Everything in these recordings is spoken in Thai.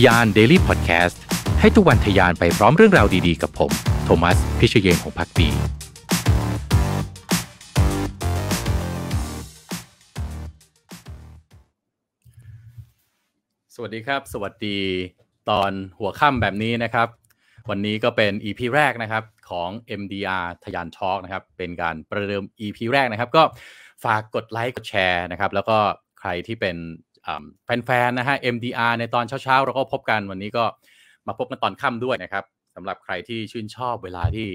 ทยาน Daily Podcast ให้ทุกวันทยานไปพร้อมเรื่องราวดี ๆ กับผม โทมัส พิเชยเยงของพักดีสวัสดีครับ สวัสดีตอนหัวค่ำแบบนี้นะครับ วันนี้ก็เป็น EP แรกนะครับ ของ MDR ทยานทอล์กนะครับ เป็นการประเดิม EP แรกนะครับ ก็ฝากกดไลค์ กดแชร์นะครับ แล้วก็ใครที่เป็นแฟนๆนะฮะ MDR ในตอนเช้าๆเราก็พบกันวันนี้ก็มาพบ กันตอนค่ำด้วยนะครับสำหรับใครที่ชื่นชอบเวลาที่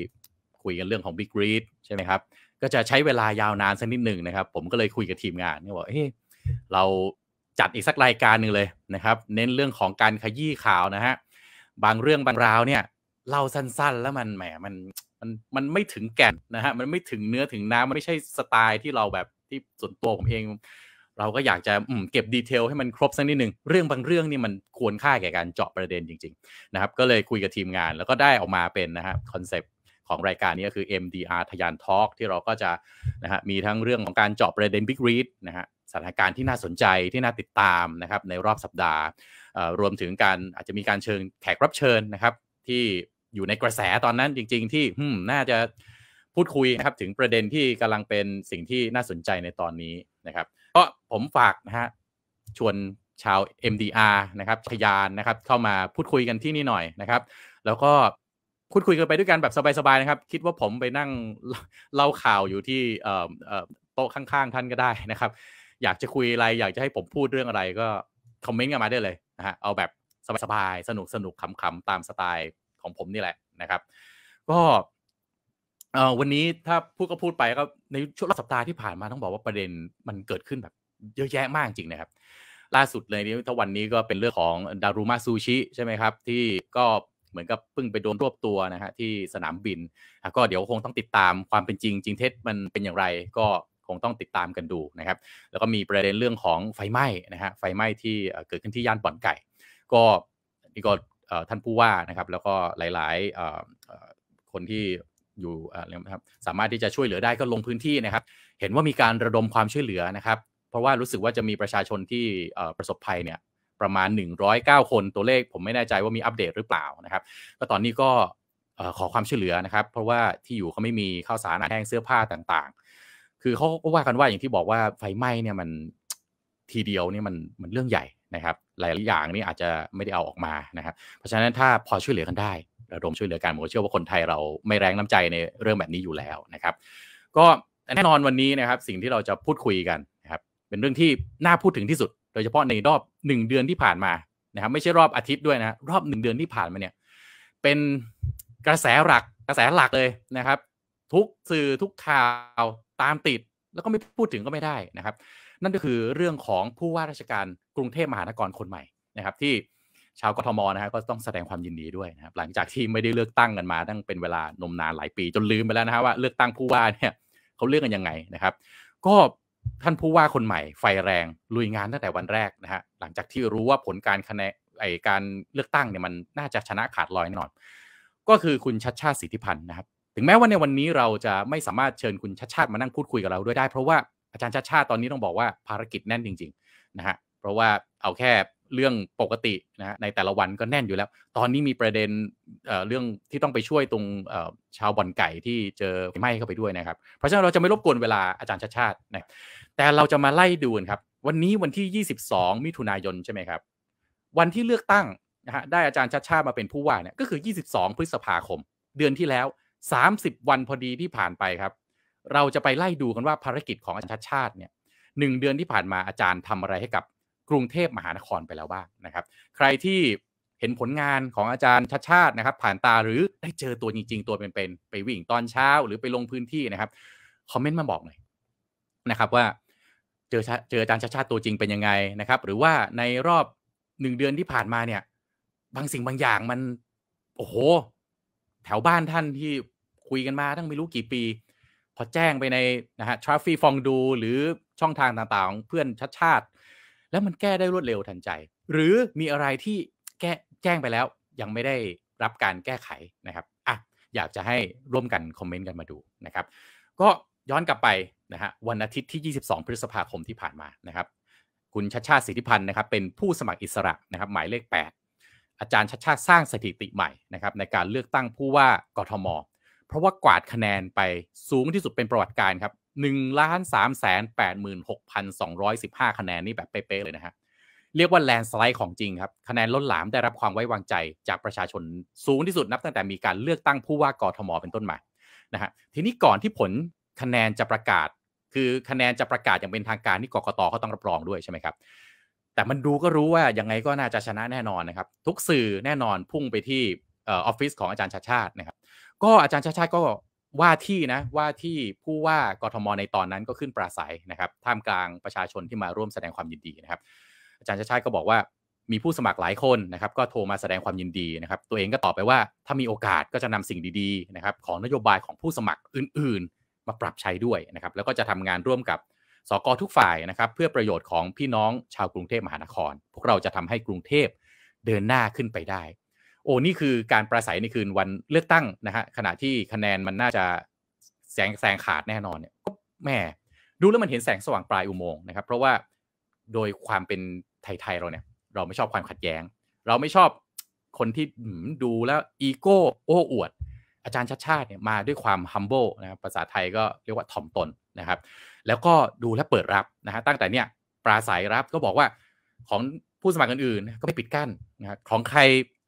คุยกันเรื่องของ Big Read ใช่ไหมครับก็จะใช้เวลายาวนานสักนิดหนึ่งนะครับ ผมก็เลยคุยกับทีมงานเนี่ยบอกเฮ้ยเราจัดอีกสักรายการหนึ่งเลยนะครับ เน้นเรื่องของการขยี้ข่าวนะฮะบางเรื่องบางราวเนี่ยเล่าสั้น ๆ แล้วมันแหมมันมันมันไม่ถึงแก่นนะฮะมันไม่ถึงเนื้อถึงน้ำมันไม่ใช่สไตล์ที่เราแบบที่ส่วนตัวผมเองเราก็อยากจะเก็บดีเทลให้มันครบสักนิดหนึ่ง เรื่องบางเรื่องนี่มันควรค่าแก่การเจาะประเด็นจริงๆนะครับก็เลยคุยกับทีมงาน แล้วก็ได้ออกมาเป็นนะฮะคอนเซปต์ของรายการนี้ก็คือ MDR ทยานทอล์กที่เราก็จะนะฮะมีทั้งเรื่องของการเจาะประเด็น Big Read นะฮะสถานการณ์ที่น่าสนใจที่น่าติดตามนะครับ ในรอบสัปดาห์ รวมถึงการอาจจะมีการเชิญแขกรับเชิญนะครับ ที่อยู่ในกระแสตอนนั้นจริง ๆ ที่หืมน่าจะพูดคุยนะครับถึงประเด็นที่กำลังเป็นสิ่งที่น่าสนใจในตอนนี้นะครับก็ผมฝากนะฮะชวนชาว MDR นะครับชยานนะครับ เข้ามาพูดคุยกันที่นี่หน่อยนะครับ แล้วก็พูดคุยกันไปด้วยกันแบบสบาย ๆ นะครับ คิดว่าผมไปนั่งเล่าข่าวอยู่ที่โต๊ะข้างๆ ท่านก็ได้นะครับ อยากจะคุยอะไรอยากจะให้ผมพูดเรื่องอะไรก็ คอมเมนต์กันมาได้เลยนะฮะเอาแบบสบายๆสนุกสนุกขำๆ ตามสไตล์ของผมนี่แหละนะครับ ก็เอ่อวันนี้ถ้าพูดก็พูดไปก็ในช่วงรอบสัปดาห์ที่ผ่านมาต้องบอกว่าประเด็นมันเกิดขึ้นแบบเยอะแยะมากจริงนะครับ ล่าสุดเลยนี้ถ้าวันนี้ก็เป็นเรื่องของดารุมาซูชิใช่ไหมครับ ที่ก็เหมือนกับเพิ่งไปโดนรวบตัวนะฮะที่สนามบินก็เดี๋ยวคงต้องติดตามความเป็นจริง จริงเท็จมันเป็นอย่างไรก็คงต้องติดตามกันดูนะครับ แล้วก็มีประเด็นเรื่องของไฟไหม้นะฮะไฟไหม้ที่เกิดขึ้นที่ย่านบ่อนไก่ก็นี่ก็ท่านผู้ว่านะครับแล้วก็หลายๆคนที่อยู่อะไรนะครับ สามารถที่จะช่วยเหลือได้ก็ลงพื้นที่นะครับ เห็นว่ามีการระดมความช่วยเหลือนะครับ เพราะว่ารู้สึกว่าจะมีประชาชนที่ประสบภัยเนี่ยประมาณ 109 คนตัวเลขผมไม่แน่ใจว่ามีอัปเดตหรือเปล่านะครับ ก็ตอนนี้ก็ขอความช่วยเหลือนะครับ เพราะว่าที่อยู่เขาไม่มีข้าวสารอาหารแห้งเสื้อผ้าต่างๆ คือเขาก็ว่ากันว่าอย่างที่บอกว่าไฟไหม้เนี่ยมันทีเดียวเนี่ยมันมันเรื่องใหญ่นะครับหลายอย่างนี่อาจจะไม่ได้เอาออกมานะครับ เพราะฉะนั้นถ้าพอช่วยเหลือกันได้ระดมช่วยเหลือกันผมเชื่อว่าคนไทยเราไม่แรงน้ำใจในเรื่องแบบนี้อยู่แล้วนะครับ ก็แน่นอนวันนี้นะครับ สิ่งที่เราจะพูดคุยกันนะครับ เป็นเรื่องที่น่าพูดถึงที่สุด โดยเฉพาะในรอบ 1 เดือนที่ผ่านมานะครับ ไม่ใช่รอบอาทิตย์ด้วยนะรอบ 1 เดือนที่ผ่านมาเนี่ย เป็นกระแสหลักกระแสหลักเลยนะครับ ทุกสื่อทุกข่าวตามติดแล้วก็ไม่พูดถึงก็ไม่ได้นะครับ นั่นก็คือเรื่องของผู้ว่าราชการกรุงเทพมหานครคนใหม่นะครับ ที่ชาวกทมนะฮะก็ต้องแสดงความยินดีด้วยนะครับหลังจากที่ไม่ได้เลือกตั้งกันมาตั้งเป็นเวลานมนานหลายปี จนลืมไปแล้วนะฮะว่า เลือกตั้งผู้ว่าเนี่ยเขาเลือกกันยังไงนะครับ ก็ท่านผู้ว่าคนใหม่ไฟแรง ลุยงานตั้งแต่วันแรกนะฮะหลังจากที่รู้ว่าผลการคะแนนไอการเลือกตั้งเนี่ยมันน่าจะชนะขาดลอยแน่นอน ก็คือคุณชัดชาติสิทธิพันธ์นะครับถึงแม้ว่าในวันนี้เราจะไม่สามารถเชิญคุณชัดชาติมานั่งพูดคุยกับเรา ด้วยได้เพราะว่าอาจารย์ชัดชาติตอนนี้ต้องบอกว่าภารกิจแน่นจริงๆนะฮะเพราะว่าเอาแค่เรื่องปกตินะในแต่ละวันก็แน่นอยู่แล้ว ตอนนี้มีประเด็นเเรื่องที่ต้องไปช่วยตรงชาวบ่อนไก่ที่เจอไหม้เข้าไปด้วยนะครับเพราะฉะนั้นเราจะไม่รบกวนเวลาอาจารย์ชาติชาตินะแต่เราจะมาไล่ดูนครับ วันนี้วันที่ 22 มิถุนายนใช่ไหมครับวันที่เลือกตั้งนะฮะได้อาจารย์ชาติชาติมาเป็นผู้ว่าเนี่ยก็คือ 22 พฤษภาคม เดือนที่แล้ว 30 วันพอดีที่ผ่านไปครับ เราจะไปไล่ดูกันว่าภารกิจของอาจารย์ชาติชาติเนี่ยหนึ่งเดือนที่ผ่านมาอาจารย์ทำอะไรให้กับกรุงเทพมหานครไปแล้วบ้างนะครับ ใครที่เห็นผลงานของอาจารย์ชาชาตินะครับ ผ่านตาหรือได้เจอตัวจริง ๆ ตัวเป็นๆไปวิ่งตอนเช้าหรือไปลงพื้นที่นะครับคอมเมนต์มา บอกหน่อยนะครับว่า เจอเจออาจารย์ชาชาติตัวจริงเป็นยังไงนะครับ หรือว่าในรอบหนึ่งเดือนที่ผ่านมาเนี่ย บางสิ่งบางอย่างมันโอ้โหแถวบ้านท่านที่คุยกันมาตั้งไม่รู้กี่ปี พอแจ้งไปในนะฮะทราฟฟี่ฟองดูหรือช่องทางต่างๆเพื่อนชัดชาติแล้วมันแก้ได้รวดเร็วทันใจหรือมีอะไรที่แก้แจ้งไปแล้ว ยังไม่ได้รับการแก้ไขนะครับ อ่ะ อยากจะให้ร่วมกัน คอมเมนต์กันมาดูนะครับ ก็ย้อนกลับไปนะฮะวันอาทิตย์ที่ 22 พฤษภาคมที่ผ่านมานะครับ คุณชัชชาติสิทธิพันธ์นะครับเป็นผู้สมัครอิสระนะครับหมายเลข 8 อาจารย์ชัชชาติสร้างสถิติใหม่นะครับในการเลือกตั้งผู้ว่ากทม เพราะว่ากวาดคะแนนไปสูงที่สุดเป็นประวัติการครับหนึ่งล้านสามแสนแปดหมื่นหกพันสองร้อยสิบห้าคะแนนนี่แบบเป๊ะเลยนะฮะ เรียกว่าแลนสไลด์ของจริงครับ คะแนนล้นหลามได้รับความไว้วางใจจากประชาชน สูงที่สุดนับตั้งแต่มีการเลือกตั้งผู้ว่ากทมเป็นต้นมา นะฮะ ทีนี้ก่อนที่ผลคะแนนจะประกาศ คือคะแนนจะประกาศอย่างเป็นทางการที่กกตเขาต้องรับรองด้วยใช่ไหมครับ แต่มันดูก็รู้ว่ายังไงก็น่าจะชนะแน่นอนนะครับ ทุกสื่อแน่นอนพุ่งไปที่ออฟฟิศของอาจารย์ชาชาตินะครับ ก็อาจารย์ชาชาติก็ว่าที่นะว่าที่ผู้ว่ากทมในตอนนั้นก็ขึ้นปราศัยนะครับ ท่ามกลางประชาชนที่มาร่วมแสดงความยินดีนะครับอาจารย์ชาชาก็บอกว่ามีผู้สมัครหลายคนนะครับก็โทรมาแสดงความยินดีนะครับ ตัวเองก็ตอบไปว่าถ้ามีโอกาสก็จะนำสิ่งดีๆนะครับ ของนโยบายของผู้สมัครอื่นๆมาปรับใช้ด้วยนะครับ แล้วก็จะทำงานร่วมกับสกทุกฝ่ายนะครับ เพื่อประโยชน์ของพี่น้องชาวกรุงเทพมหานคร พวกเราจะทำให้กรุงเทพเดินหน้าขึ้นไปได้โอ้ นี่ คือการประสัยในคืนวันเลือกตั้ง นะ ฮะ ขณะที่คะแนนมันน่าจะแสงแสงขาดแน่นอน เนี่ยก็แหมดูแล้วมันเห็นแสงสว่างปลายอุโมงค์นะครับ เพราะว่าโดยความเป็นไทยๆเรา เนี่ย เราไม่ชอบความขัดแย้ง เราไม่ชอบคนที่ดูแล้ว อีโก้โอ้อวด อาจารย์ชัดชาติเนี่ยมาด้วยความ humble นะครับภาษาไทยก็เรียกว่าถ่อมตนนะครับแล้วก็ดูและเปิดรับนะฮะตั้งแต่เนี่ยปราศัยรับก็บอกว่าของผู้สมัครอื่นๆก็ไม่ปิดกั้นนะครของใคร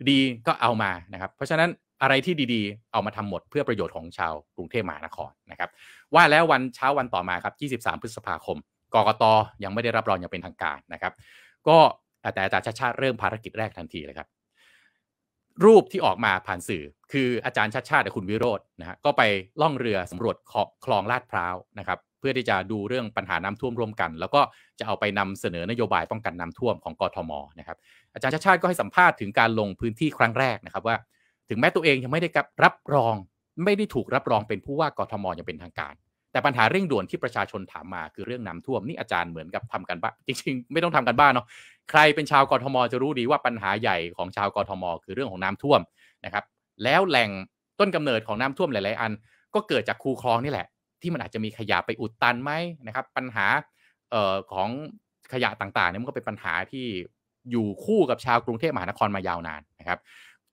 ดีก็เอามานะครับ เพราะฉะนั้นอะไรที่ดีๆ เอามาทำหมดเพื่อประโยชน์ของชาวกรุงเทพมหานครนะครับ ว่าแล้ววันเช้าวันต่อมา ครับ 23 พฤษภาคมกกตยังไม่ได้รับรองอย่างเป็นทางการนะครับ ก็แต่อาจารย์ชาชาเริ่มภารกิจแรกทันทีเลยครับ รูปที่ออกมาผ่านสื่อ คืออาจารย์ชาชาติคุณวิโรจน์นะฮะก็ไปล่องเรือสำรวจคลองลาดพร้าวนะครับเพื่อที่จะดูเรื่องปัญหา น้ำท่วมร่วมกันแล้วก็จะเอาไปนำเสนอนโยบายป้องกันน้าท่วมของกทมนะครับอาจารย์ชาชาติก็ให้สัมภาษณ์ถึง การลงพื้นที่ครั้งแรกนะครับว่า ถึงแม้ตัวเองยังไม่ได้รับรอง ไม่ได้ถูกรับรองเป็นผู้ว่ากทมอย่างเป็นทางการ แต่ปัญหาเร่งด่วนที่ประชาชนถามมา คือเรื่องน้ำท่วมนี่อาจารย์เหมือนกับทำกันบ้าจริง ๆ ไม่ต้องทำกันบ้านเนาะใครเป็นชาวกทม จะรู้ดีว่าปัญหาใหญ่ของชาวกทม คือเรื่องของน้ำท่วมนะครับแล้วแหล่งต้นกำเนิดของน้ำท่วมหลาย ๆ อัน ก็เกิดจากคูคลองนี่แหละที่มันอาจจะมีขยะไปอุดตันไหมนะครับ ปัญหาออของขยะต่างๆเนี่ยมันก็เป็นปัญหาที่อยู่คู่กับชาวกรุงเทพมหานครมายาวนานนะครับ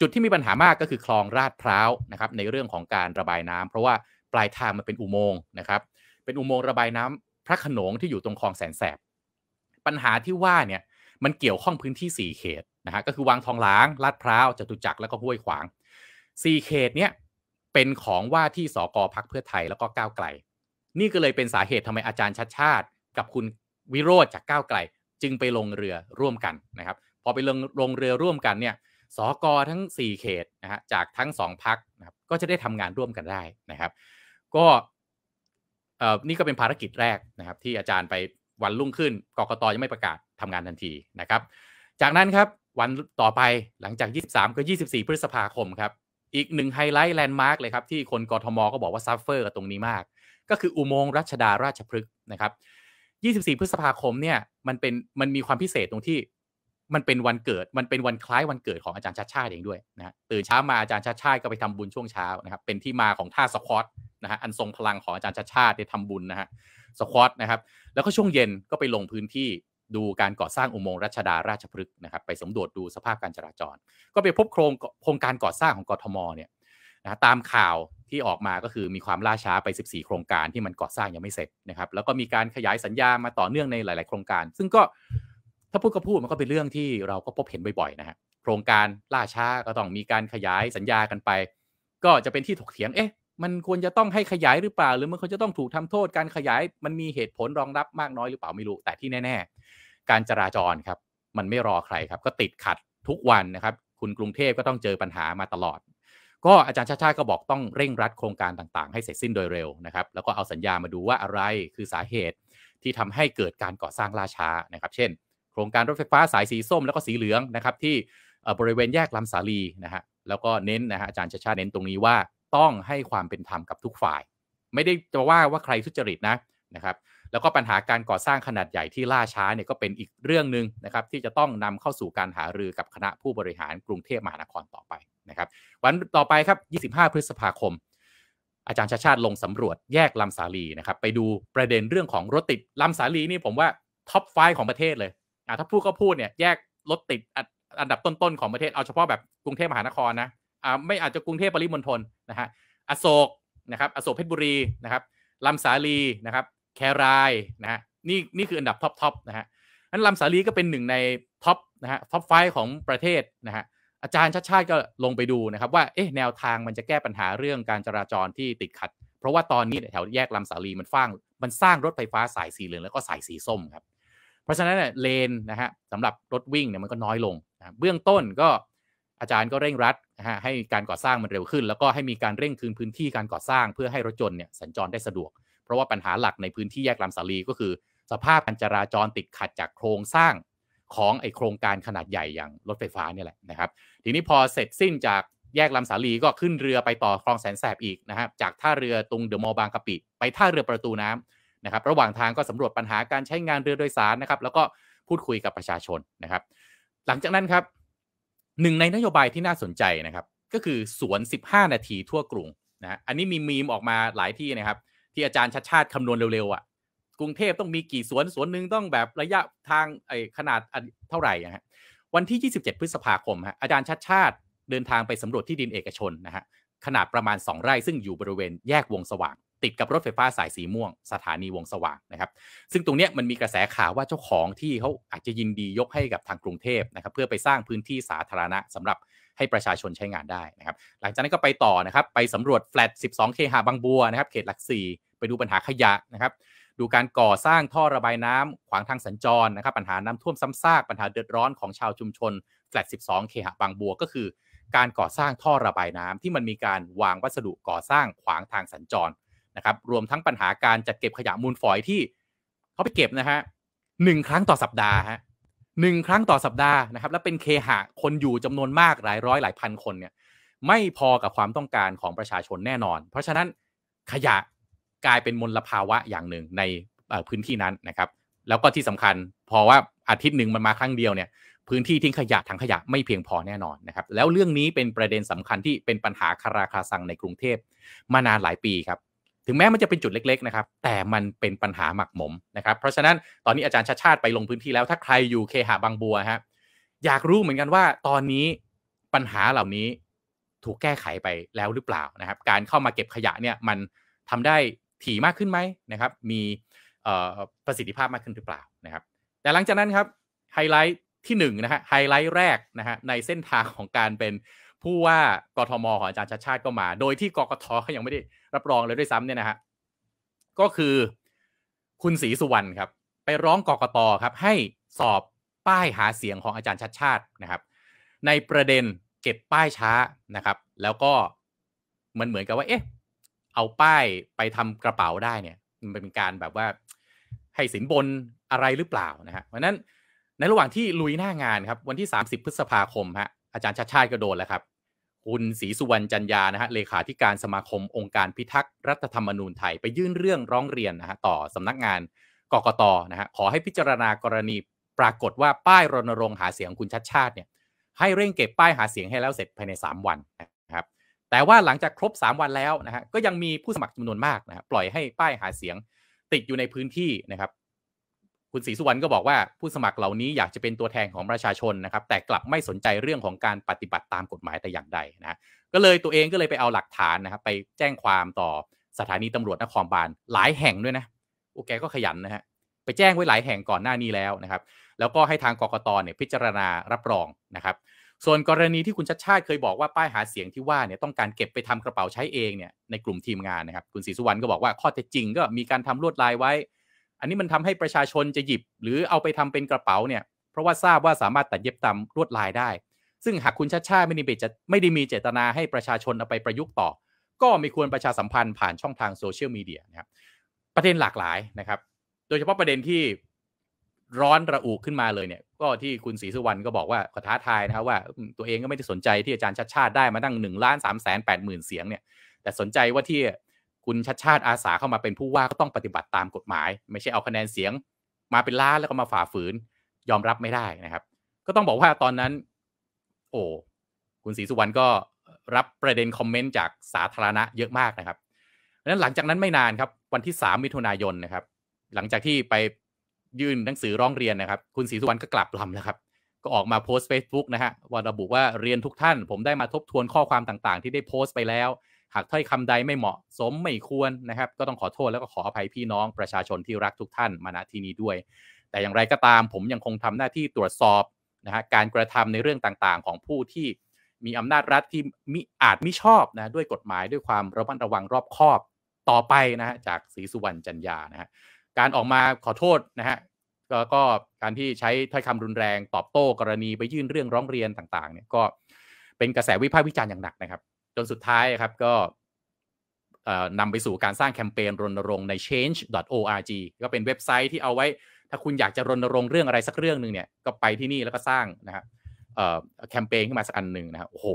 จุดที่มีปัญหามากก็คือคลองลาดพร้าวนะครับในเรื่องของการระบายน้ำ เพราะว่าปลายทางมันเป็นอุโมงค์นะครับ เป็นอุโมงค์ระบายน้ำ พระขนงที่อยู่ตรงคลองแสนแสบ ปัญหาที่ว่าเนี่ยมันเกี่ยวข้องพื้นที่4เขตนะฮะก็คือวังทองหลางลาดพร้าวจตุจักรแล้วก็ห้วยขวาง4เขตเนี่ยเป็นของว่าที่สกพักเพื่อไทยแล้วก็ก้าวไกล นี่ก็เลยเป็นสาเหตุทำไมอาจารย์ชัดชาติ กับคุณวิโรธจากก้าวไกลจึงไปลงเรือร่วมกันนะครับ พอไปลงลงเรือร่วมกันเนี่ยสกทั้ง4 เขตนะฮะจากทั้ง 2พักนะครับก็จะได้ทำงานร่วมกันได้นะครับ ก็นี่ก็เป็นภารกิจแรกนะครับ ที่อาจารย์ไปวันรุ่งขึ้น กกตยังไม่ประกาศทำงานทันทีนะครับ จากนั้นครับวันต่อไปหลังจาก 23ก็ 24 พฤษภาคมครับอีกหนึ่งไฮไลท์แลนด์มาร์กเลยครับที่คนกรทมก็บอกว่าซัฟเฟอร์กับตรงนี้มากก็คืออุโมงค์รัชดาราชพฤกษ์นะครับ 24 พฤษภาคมเนี่ยมันเป็นมันมีความพิเศษตรงที่ มันเป็นวันเกิดมันเป็นวันคล้ายวันเกิดของอาจารย์ชาติชาติเองด้วยนะตื่นเช้ามาอาจารย์ชาติชาติก็ไปทำบุญช่วงเช้านะครับเป็นที่มาของท่าสควอตนะฮะอันทรงพลังของอาจารย์ชาติชาติได้ทำบุญนะฮะสควอตนะครับ แล้วก็ช่วงเย็นก็ไปลงพื้นที่ดูการก่อสร้างอุโมงค์รัชดาราชพฤกษ์นะครับ ไปสำรวจดูสภาพการจราจร ก็ไปพบโครงโครงการก่อสร้างของกทมเนี่ยนะตามข่าวที่ออกมาก็คือมีความล่าช้าไป 14 โครงการที่มันก่อสร้างยังไม่เสร็จนะครับ แล้วก็มีการขยายสัญญามาต่อเนื่องในหลาย ๆ โครงการซึ่งก็ถ้าพูดก็พูดมันก็เป็นเรื่องที่เราก็พบเห็นบ่อย ๆ นะฮะโครงการล่าช้าก็ต้องมีการขยายสัญญากันไป ก็จะเป็นที่ถกเถียงเอ๊ะมันควรจะต้องให้ขยายหรือเปล่าหรือมันควรจะต้องถูกทำโทษการขยายมันมีเหตุผลรองรับมากน้อยหรือเปล่าไม่รู้แต่ที่แน่ๆการจราจรครับมันไม่รอใครครับก็ติดขัดทุกวันนะครับคุณกรุงเทพก็ต้องเจอปัญหามาตลอด ก็อาจารย์ชาชาก็บอกต้องเร่งรัดโครงการต่างๆให้เสร็จสิ้นโดยเร็วนะครับแล้วก็เอาสัญญามาดูว่าอะไรคือสาเหตุที่ทำให้เกิดการก่อสร้างล่าช้านะครับ เช่น โครงการรถไฟฟ้าสายสีส้มแล้วก็สีเหลืองนะครับที่บริเวณแยกลำสาลีนะฮะแล้วก็เน้นนะฮะอาจารย์ชาชาเน้นตรงนี้ว่าต้องให้ความเป็นธรรมกับทุกฝ่าย ไม่ได้จะว่าว่าใครทุจริตนะนะครับ แล้วก็ปัญหาการก่อสร้างขนาดใหญ่ที่ล่าช้าเนี่ยก็เป็นอีกเรื่องหนึ่งนะครับ ที่จะต้องนำเข้าสู่การหารือกับคณะผู้บริหารกรุงเทพมหานครต่อไปนะครับ วันต่อไปครับ 25 พฤษภาคม อาจารย์ชาชาติลงสำรวจแยกลำสาลีนะครับ ไปดูประเด็นเรื่องของรถติดลำสาลีนี่ผมว่าท็อปไฟของประเทศเลยถ้าพูดก็พูดเนี่ยแยกรถติดอันดับต้นๆของประเทศเอาเฉพาะแบบกรุงเทพมหานครนะอ่าไม่อาจจะกรุงเทพปริมณฑลนะฮะอโศกนะครับอโศกเพชรบุรีนะครับลำสาลีนะครับแครายนะฮะนี่นี่คืออันดับท็อปทอปนะฮะนั้นลำสาลีก็เป็นหนึ่งในท็อปนะฮะท็อปไฟของประเทศนะฮะอาจารย์ชาติชาติก็ลงไปดูนะครับว่าเอ๊ะแนวทางมันจะแก้ปัญหาเรื่องการจราจรที่ติดขัด เพราะว่าตอนนี้แถวแยกลำสาลีมันฟาง มันสร้างรถไฟฟ้าสายสีเหลืองแล้วก็สายสีส้มครับเพราะฉะนั้นเลนนะฮะสำหรับรถวิ่งเนี่ยมันก็น้อยลงนะเบื้องต้นก็อาจารย์ก็เร่งรัดนะฮะให้การก่อสร้างมันเร็วขึ้น แล้วก็ให้มีการเร่งคืนพื้นที่การก่อสร้าง เพื่อให้รถยนต์เนี่ยสัญจรได้สะดวกเพราะว่าปัญหาหลักในพื้นที่แยกลำสาลีก็คือ สภาพการจราจรติดขัดจากโครงสร้างของไอโครงการขนาดใหญ่อย่างรถไฟฟ้านี่แหละนะครับทีนี้พอเสร็จสิ้นจากแยกลำสาลีก็ขึ้นเรือไปต่อคลองแสนแสบอีกนะครับจากท่าเรือตรงเดอะมอลบางกะปิไปท่าเรือประตูน้ำนะครับระหว่างทางก็สำรวจปัญหาการใช้งานเรือโดยสารนะครับ แล้วก็พูดคุยกับประชาชนนะครับ หลังจากนั้นครับหนึ่งในนโยบายที่น่าสนใจนะครับ ก็คือ สวน 15 นาทีทั่วกรุงนะอันนี้มีมีม ออกมาหลายที่นะครับที่อาจารย์ชัดชาติคำนวณเร็วๆอะ่ะกรุงเทพต้องมีกี่สวน สวนหนึ่งต้องแบบระยะทางไอขนาดเท่าไหร่ฮะวันที่ 27 พฤษภาคมฮะอาจารย์ชัดชาติเดินทางไปสำรวจที่ดินเอกชนนะฮะขนาดประมาณ 2 ไร่ซึ่งอยู่บริเวณแยกวงสว่างติดกับรถไฟฟ้าสายสีม่วงสถานีวงสว่างนะครับ ซึ่งตรงนี้มันมีกระแสข่าวว่าเจ้าของที่เขาอาจจะยินดียกให้กับทางกรุงเทพนะครับ เพื่อไปสร้างพื้นที่สาธารณะสำหรับให้ประชาชนใช้งานได้นะครับ หลังจากนั้นก็ไปต่อนะครับ ไปสำรวจแฟลต12เคหะบางบัวนะครับ เขตหลักสี่ไปดูปัญหาขยะนะครับ ดูการก่อสร้างท่อระบายน้ำขวางทางสัญจรนะครับ ปัญหาน้ำท่วมซ้ำซาก ปัญหาเดือดร้อนของชาวชุมชนแฟลต12เคหะบางบัวก็คือ การก่อสร้างท่อระบายน้ำที่มันมีการวางวัสดุก่อสร้างขวางทางสัญจรนะครับ รวมทั้งปัญหาการจัดเก็บขยะมูลฝอยที่เขาไปเก็บ นะฮะหนึ่งครั้งต่อสัปดาห์ฮะหนึ่งครั้งต่อสัปดาห์นะครับ และเป็นเคหะคนอยู่จำนวนมากหลายร้อยหลายพัน คน เนี่ย ไม่พอกับความต้องการของประชาชนแน่นอน เพราะฉะนั้นขยะกลายเป็นมลภาวะอย่างหนึ่งในพื้นที่นั้นนะครับ แล้วก็ที่สำคัญพอว่าอาทิตย์หนึ่งมันมาครั้งเดียวเนี่ยพื้นที่ทิ้งขยะถังขยะไม่เพียงพอแน่นอนนะครับ แล้วเรื่องนี้เป็นประเด็นสำคัญที่เป็นปัญหาคาราคาซังในกรุงเทพมานานหลายปีครับถึงแม้มันจะเป็นจุดเล็กๆ นะครับ แต่มันเป็นปัญหาหมักหมมนะครับ เพราะฉะนั้นตอนนี้อาจารย์ชาชาติไปลงพื้นที่แล้ว ถ้าใครอยู่เคหะบางบัวฮะ อยากรู้เหมือนกันว่าตอนนี้ปัญหาเหล่านี้ถูกแก้ไขไปแล้วหรือเปล่านะครับ การเข้ามาเก็บขยะเนี่ยมันทำได้ถี่มากขึ้นไหมนะครับ มีประสิทธิภาพมากขึ้นหรือเปล่านะครับ แต่หลังจากนั้นครับไฮไลท์ที่1นะฮะ ไฮไลท์แรกนะฮะในเส้นทางของการเป็นผู้ว่ากทมของอาจารย์ชาติชาติก็มา โดยที่กกทเขายังไม่ได้รับรองเลยด้วยซ้ำเนี่ยนะฮะก็คือคุณศรีสุวรรณครับ ไปร้องกกตครับ ให้สอบป้ายหาเสียงของอาจารย์ชาติชาตินะครับ ในประเด็นเก็บป้ายช้านะครับ แล้วก็มันเหมือนกับว่า เอ๊ะ เอาป้ายไปทำกระเป๋าได้เนี่ย มันเป็นการแบบว่า ให้สินบนอะไรหรือเปล่านะฮะเพราะนั้นในระหว่างที่ลุยหน้างานครับ วันที่ 30 พฤษภาคมฮะอาจารย์ชาติชาติก็โดนแล้วครับ คุณศรีสุวรรณจันยานะฮะเลขาธิการสมาคมองค์การพิทักษ์รัฐธรรมนูญไทยไปยื่นเรื่องร้องเรียนนะฮะต่อสำนักงานกกตนะฮะขอให้พิจารณากรณีปรากฏว่าป้ายรณรงค์หาเสียงคุณชัดชาติเนี่ยให้เร่งเก็บป้ายหาเสียงให้แล้วเสร็จภายใน 3 วันนะครับ แต่ว่าหลังจากครบ 3 วันแล้วนะฮะก็ยังมีผู้สมัครจำนวนมากนะฮะปล่อยให้ป้ายหาเสียงติดอยู่ในพื้นที่นะครับคุณศรีสุวรรณก็บอกว่าผู้สมัครเหล่านี้อยากจะเป็นตัวแทนของประชาชนนะครับ แต่กลับไม่สนใจเรื่องของการปฏิบัติตามกฎหมายแต่อย่างใดนะก็เลยตัวเองก็เลยไปเอาหลักฐานนะครับไปแจ้งความต่อสถานีตำรวจนครบาลหลายแห่งด้วยนะ โอแกก็ขยันนะฮะไปแจ้งไว้หลายแห่งก่อนหน้านี้แล้วนะครับแล้วก็ให้ทางกกตเนี่ยพิจารณารับรองนะครับส่วนกรณีที่คุณชัดชาติเคยบอกว่าป้ายหาเสียงที่ว่าเนี่ยต้องการเก็บไปทำกระเป๋าใช้เองเนี่ยในกลุ่มทีมงานนะครับคุณศรีสุวรรณก็บอกว่าข้อเท็จจริงก็มีการทำลวดลายไว้อันนี้มันทำให้ประชาชนจะหยิบ หรือเอาไปทำเป็นกระเป๋าเนี่ยเพราะว่าทราบว่าสามารถตัดเย็บตามลวดลายได้ ซึ่งหากคุณชาติชาติไม่ได้จะไม่ได้มีเจตนาให้ประชาชนเอาไปประยุกต์ต่อ ก็ไม่ควรประชาสัมพันธ์ผ่านช่องทางโซเชียลมีเดียนะครับ ประเด็นหลากหลายนะครับ โดยเฉพาะประเด็นที่ร้อนระอุขึ้นมาเลยเนี่ย ก็ที่คุณศรีสุวรรณก็บอกว่าขอท้าทายนะครับว่า ตัวเองก็ไม่ได้สนใจที่อาจารย์ชาติชาติได้มาตั้งหนึ่งล้านสามแสนแปดหมื่นเสียงเนี่ยแต่สนใจว่าที่คุณชัด ชาติอาสาเข้ามาเป็นผู้ว่าก็ต้องปฏิบัติตามกฎหมาย ไม่ใช่เอาคะแนน เสียง มาเป็น ล้านแล้วก็มาฝ่าฝืน ยอมรับไม่ได้นะครับ ก็ต้องบอกว่าตอนนั้น โอ้ คุณศรีสุวรรณก็รับประเด็น คอมเมนต์จากสาธารณะ เยอะ มากนะครับดังนั้นหลังจากนั้นไม่นานครับวันที่ 3 มิถุนายนนะครับ หลังจากที่ไปยื่นหนังสือร้องเรียนนะครับ คุณศรีสุวรรณก็กลับลำแล้วครับ ก็ออกมาโพสต์ Facebook นะฮะว่าระบุว่าเรียนทุกท่าน ผมได้มาทบทวนข้อความต่างๆ ที่ได้โพสต์ไปแล้วหากถ้อยคำใดไม่เหมาะสมไม่ควรนะครับ ก็ต้องขอโทษแล้วก็ขออภัยพี่น้องประชาชนที่รักทุกท่าน มาณที่นี้ด้วย แต่อย่างไรก็ตามผมยังคงทำหน้าที่ตรวจสอบนะฮะการกระทำในเรื่องต่างๆ ของผู้ที่มีอำนาจรัฐที่มิอาจมิชอบนะด้วยกฎหมายด้วยความระมัดระวังรอบคอบต่อไปนะฮะจากศรีสุวรรณจันยานะฮะ การออกมาขอโทษนะฮะแล้วก็การที่ใช้ถ้อยคำรุนแรง ตอบโต้ กรณีไปยื่นเรื่องร้องเรียนต่างๆเนี่ยก็เป็นกระแสวิพากษ์วิจารณ์อย่างหนักนะครับจนสุดท้ายครับก็นำไปสู่การสร้างแคมเปญรณรงค์ใน change.org ก็เป็นเว็บไซต์ที่เอาไว้ถ้าคุณอยากจะรณรงค์เรื่องอะไรสักเรื่องหนึ่งเนี่ย ก็ไปที่นี่แล้วก็สร้างนะครับแคมเปญขึ้นมาสักอันหนึ่งนะครับโอ้โห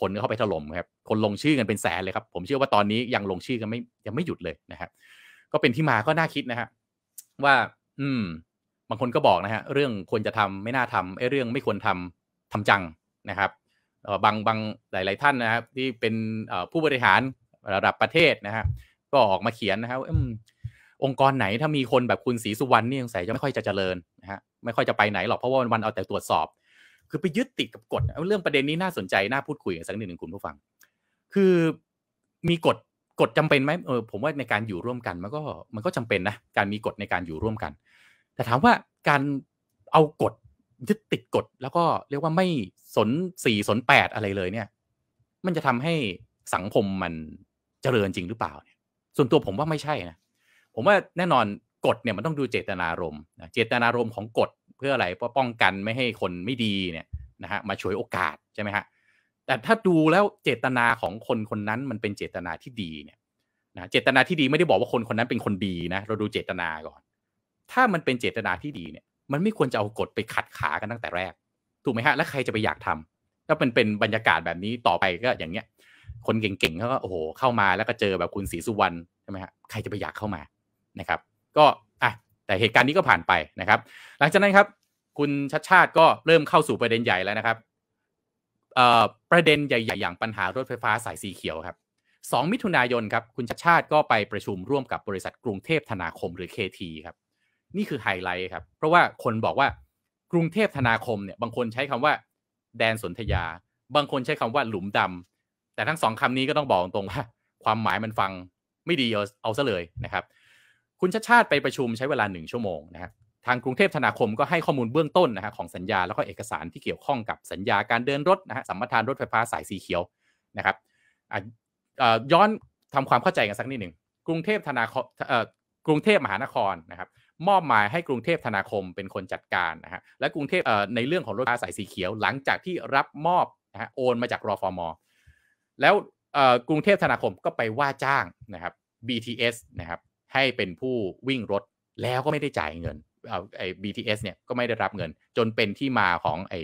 คนเข้าไปถล่มครับคนลงชื่อกันเป็นแสนเลยครับ ผมเชื่อว่าตอนนี้ยังลงชื่อกันไม่ยังไม่หยุดเลยนะครับก็เป็นที่มาก็น่าคิดนะฮะว่า อืม บางคนก็บอกนะฮะเรื่องควรจะทำไม่น่าทำไอ้เรื่องไม่ควรทำทำจังนะครับบางบางหลายๆท่านนะครับ ที่เป็นผู้บริหารระดับประเทศนะฮะก็ออกมาเขียนนะครับ องค์กรไหนถ้ามีคน แบบ คุณศรีสุวรรณนี่สงสัยจะไม่ค่อยจะเจริญ นะฮะไม่ค่อยจะไปไหนหรอก เพราะว่า วันเอาแต่ตรวจสอบ คือไปยึดติดกับกฎ เรื่องประเด็นนี้น่าสนใจ น่าพูดคุยกันสักนิดหนึ่งคุณผู้ฟังคือมีกฎกฎจำเป็นไหมเออผมว่าในการอยู่ร่วมกันมันก็มันก็จำเป็นนะการมีกฎในการอยู่ร่วมกัน แต่ถามว่าการเอากฎยึดติดกฎแล้วก็เรียกว่าไม่สนสี่สนแปดอะไรเลยเนี่ย มันจะทำให้สังคมมันเจริญจริงหรือเปล่าเนี่ย ส่วนตัวผมว่าไม่ใช่นะ ผมว่าแน่นอนกฎเนี่ยมันต้องดูเจตนารมณ์เจตนารมณ์ของกฎเพื่ออะไรเพื่อป้องกันไม่ให้คนไม่ดีเนี่ยนะฮะมาฉวยโอกาสใช่ไหมฮะแต่ถ้าดูแล้วเจตนาของคนคนนั้นมันเป็นเจตนาที่ดีเนี่ยนะเจตนาที่ดีไม่ได้บอกว่าคนคนนั้นเป็นคนดีนะเราดูเจตนาก่อนถ้ามันเป็นเจตนาที่ดีเนี่ยมันไม่ควรจะเอากฎไปขัดขากันตั้งแต่แรกถูกไหมฮะแล้วใครจะไปอยากทำถ้าป็นเป็นบรรยากาศแบบนี้ต่อไปก็อย่างเงี้ยคนเก่งๆเขาก็โอ้โหเข้ามาแล้วก็เจอแบบคุณศรีสุวรรณใช่ไหมฮะใครจะไปอยากเข้ามานะครับ ก็อ่ะแต่เหตุการณ์นี้ก็ผ่านไปนะครับ หลังจากนั้นครับคุณชัดชาติก็เริ่มเข้าสู่ประเด็นใหญ่แล้วนะครับประเด็นใหญ่ๆ อย่างปัญหารถไฟฟ้าสายสีเขียวครับ 2 มิถุนายนครับคุณชัดชาติก็ไปประชุมร่วมกับบริษัทกรุงเทพธนาคมหรือ KT ครับนี่คือไฮไลท์ครับเพราะว่าคนบอกว่ากรุงเทพธนาคมเนี่ยบางคนใช้คำว่าแดนสนธยา บางคนใช้คำว่าหลุมดำ แต่ทั้งสองคำนี้ก็ต้องบอกตรงว่าความหมายมันฟังไม่ดีเอาเอาซะเลยนะครับ คุณชาติชาติไปประชุมใช้เวลาหนึ่งชั่วโมงนะครับทางกรุงเทพธนาคม ก็ให้ข้อมูลเบื้องต้นนะฮะของสัญญาแล้วก็เอกสารที่เกี่ยวข้องกับสัญญาการเดินรถนะฮะสัมปทานรถไฟฟ้าสายสีเขียวนะครับย้อนทำความเข้าใจกันสักนิดหนึ่งกรุงเทพธนาคมกรุงเทพมหานครนะครับมอบหมายให้กรุงเทพ ธนาคมเป็นคนจัดการ นะฮะและกรุงเทพในเรื่องของ รถไฟสายสีเขียวหลังจากที่รับมอบนะฮะโอนมาจากรอฟอมอแล้วกรุงเทพธนาคมก็ไปว่าจ้างนะครับ BTS นะครับ ให้เป็นผู้วิ่งรถแล้วก็ไม่ได้จ่ายเงินไอ้ BTS เนี่ยก็ไม่ได้รับเงิน จนเป็นที่มาของไอ้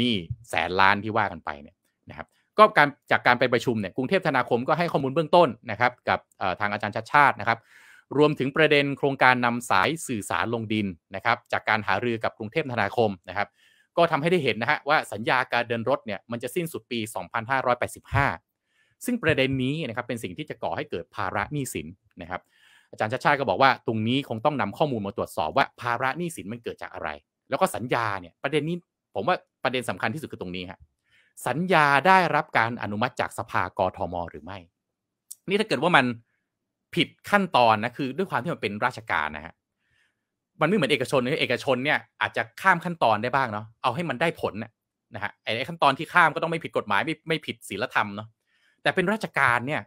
นี่แสนล้านที่ว่ากันไปเนี่ยนะครับ ก็การจากการไปประชุมเนี่ยกรุงเทพธนาคมก็ให้ข้อมูลเบื้องต้นนะครับ กับทางอาจารย์ชาติชาตินะครับรวมถึงประเด็นโครงการนำสายสื่อสารลงดินนะครับ จากการหารือกับกรุงเทพธนาคมนะครับ ก็ทำให้ได้เห็นนะฮะว่าสัญญาการเดินรถเนี่ยมันจะสิ้นสุดปี 2585 ซึ่งประเด็นนี้นะครับเป็นสิ่งที่จะก่อให้เกิดภาระหนี้สินนะครับ อาจารย์ชาชาก็บอกว่าตรงนี้คงต้องนำข้อมูลมาตรวจสอบว่าภาระหนี้สินมันเกิดจากอะไร แล้วก็สัญญาเนี่ยประเด็นนี้ผมว่าประเด็นสำคัญที่สุดคือตรงนี้ฮะสัญญาได้รับการอนุมัติจากสภากทม หรือไม่ นี่ถ้าเกิดว่ามันผิดขั้นตอนนะคือด้วยความที่มันเป็นราชการนะฮะมันไม่เหมือนเอกชนเอกชนเนี่ยอาจจะข้ามขั้นตอนได้บ้างเนาะเอาให้มันได้ผลนะฮะไอ้ขั้นตอนที่ข้ามก็ต้องไม่ผิดกฎหมายไม่ไม่ผิดศีลธรรมเนาะแต่เป็นราชการเนี่ย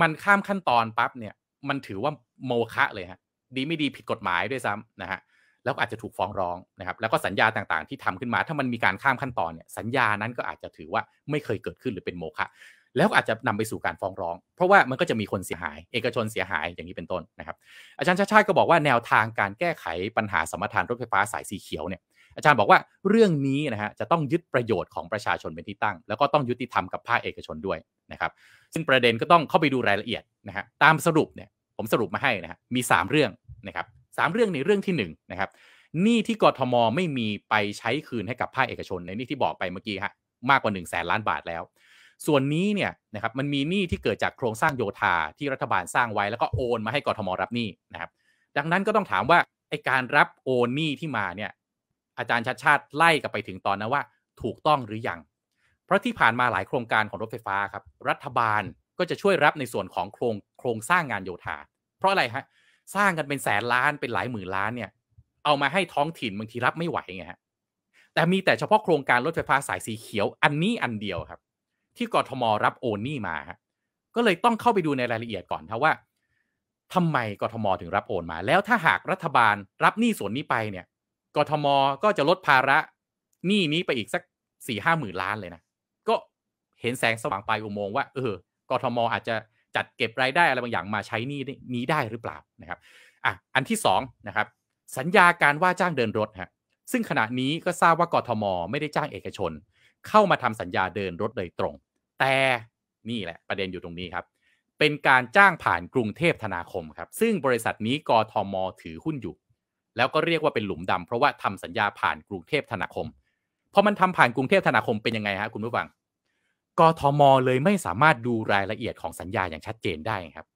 มันข้ามขั้นตอนปั๊บเนี่ยมันถือว่าโมฆะเลยฮะดีไม่ดีผิดกฎหมายด้วยซ้ำนะฮะแล้วอาจจะถูกฟ้องร้องนะครับแล้วก็สัญญาต่าง ๆที่ทำขึ้นมาถ้ามันมีการข้ามขั้นตอนเนี่ยสัญญานั้นก็อาจจะถือว่าไม่เคยเกิดขึ้นหรือเป็นโมฆะแล้วอาจจะนำไปสู่การฟ้องร้อง เพราะว่ามันก็จะมีคนเสียหาย เอกชนเสียหายอย่างนี้เป็นต้นนะครับ อาจารย์ชาชาติก็บอกว่าแนวทางการแก้ไขปัญหาสมรทานรถไฟฟ้าสายสีเขียวเนี่ยอาจารย์บอกว่าเรื่องนี้นะฮะจะต้องยึดประโยชน์ของประชาชนเป็นที่ตั้ง แล้วก็ต้องยุติธรรมกับภาคเอกชนด้วยนะครับซึ่งประเด็นก็ต้องเข้าไปดูรายละเอียดนะฮะตามสรุปเนี่ยผมสรุปมาให้นะฮะมี 3 เรื่อง นะครับสเรื่องในเรื่องที่1นนะครับหนี้ที่ กทมไม่มีไปใช้คืน ให้กับภาคเอกชนในนี่ที่บอกไปเมื่อกี้ฮะมากกว่า1นึ่งแสนล้านบาทแล้วส่วนนี้เนี่ยนะครับมันมีหนี้ที่เกิดจากโครงสร้างโยธาที่รัฐบาลสร้างไว้แล้วก็โอน มาให้กรทม รับหนี้นะ ครับ ดังนั้นก็ต้องถามว่าไอการรับโอนหนี้ที่มา เนี่ย อาจารย์ชัดชาติ ไล่กลับ ไปถึงตอนนะว่า ถูกต้องหรือยังเพราะ ที่ ผ่านมาหลายโครงการของรถไฟฟ้าครับรัฐบาลก็จะช่วยรับในส่วนของโครงโครงสร้างงานโยธา เพราะอะไรฮะสร้างกันเป็นแสนล้านเป็นหลายหมื่นล้านเนี่ยเอามาให้ท้องถิ่นบางทีรับไม่ไหวไงฮะแต่มีแต่เฉพาะโครงการรถไฟฟ้าสายสีเขียวอันนี้อันเดียวครับที่กรทมรับโอนหนี้มาฮะก็เลยต้องเข้าไปดูในรายละเอียดก่อนครว่าทำไมกรทมถึงรับ โอนมา แล้วถ้าหากรัฐบาลรับ หนี้ส่วนนี้ไปเนี่ยกรทมก็จะลดภาระหนี้นี้ไปอีกสักสี่ห้าหมื่นล้านเลยนะก็เห็นแสงสว่างปลายอุโมงค์ว่าเออกรทมอาจจะจัดเก็บรายได้อะไรบางอย่างมาใช้นี้นี้ได้หรือเปล่านะครับอ่ะอันที่สองนะครับ สัญญาการว่าจ้างเดินรถฮะซึ่งขณะนี้ก็ทราบว่ากรทมไม่ได้จ้างเอกชนเข้ามาทำสัญญาเดินรถโดยตรง แต่นี่แหละประเด็นอยู่ตรงนี้ครับ เป็นการจ้างผ่านกรุงเทพธนาคมครับ ซึ่งบริษัทนี้ กทมถือหุ้น อยู่ แล้วก็เรียกว่าเป็นหลุมดำ เพราะว่าทำสัญญาผ่านกรุงเทพธนาคม พอมันทำผ่านกรุงเทพธนาคมเป็นยังไงฮะคุณผู้ฟังกทมเลยไม่สามารถดูรายละเอียดของสัญญาอย่างชัดเจนได้ครับ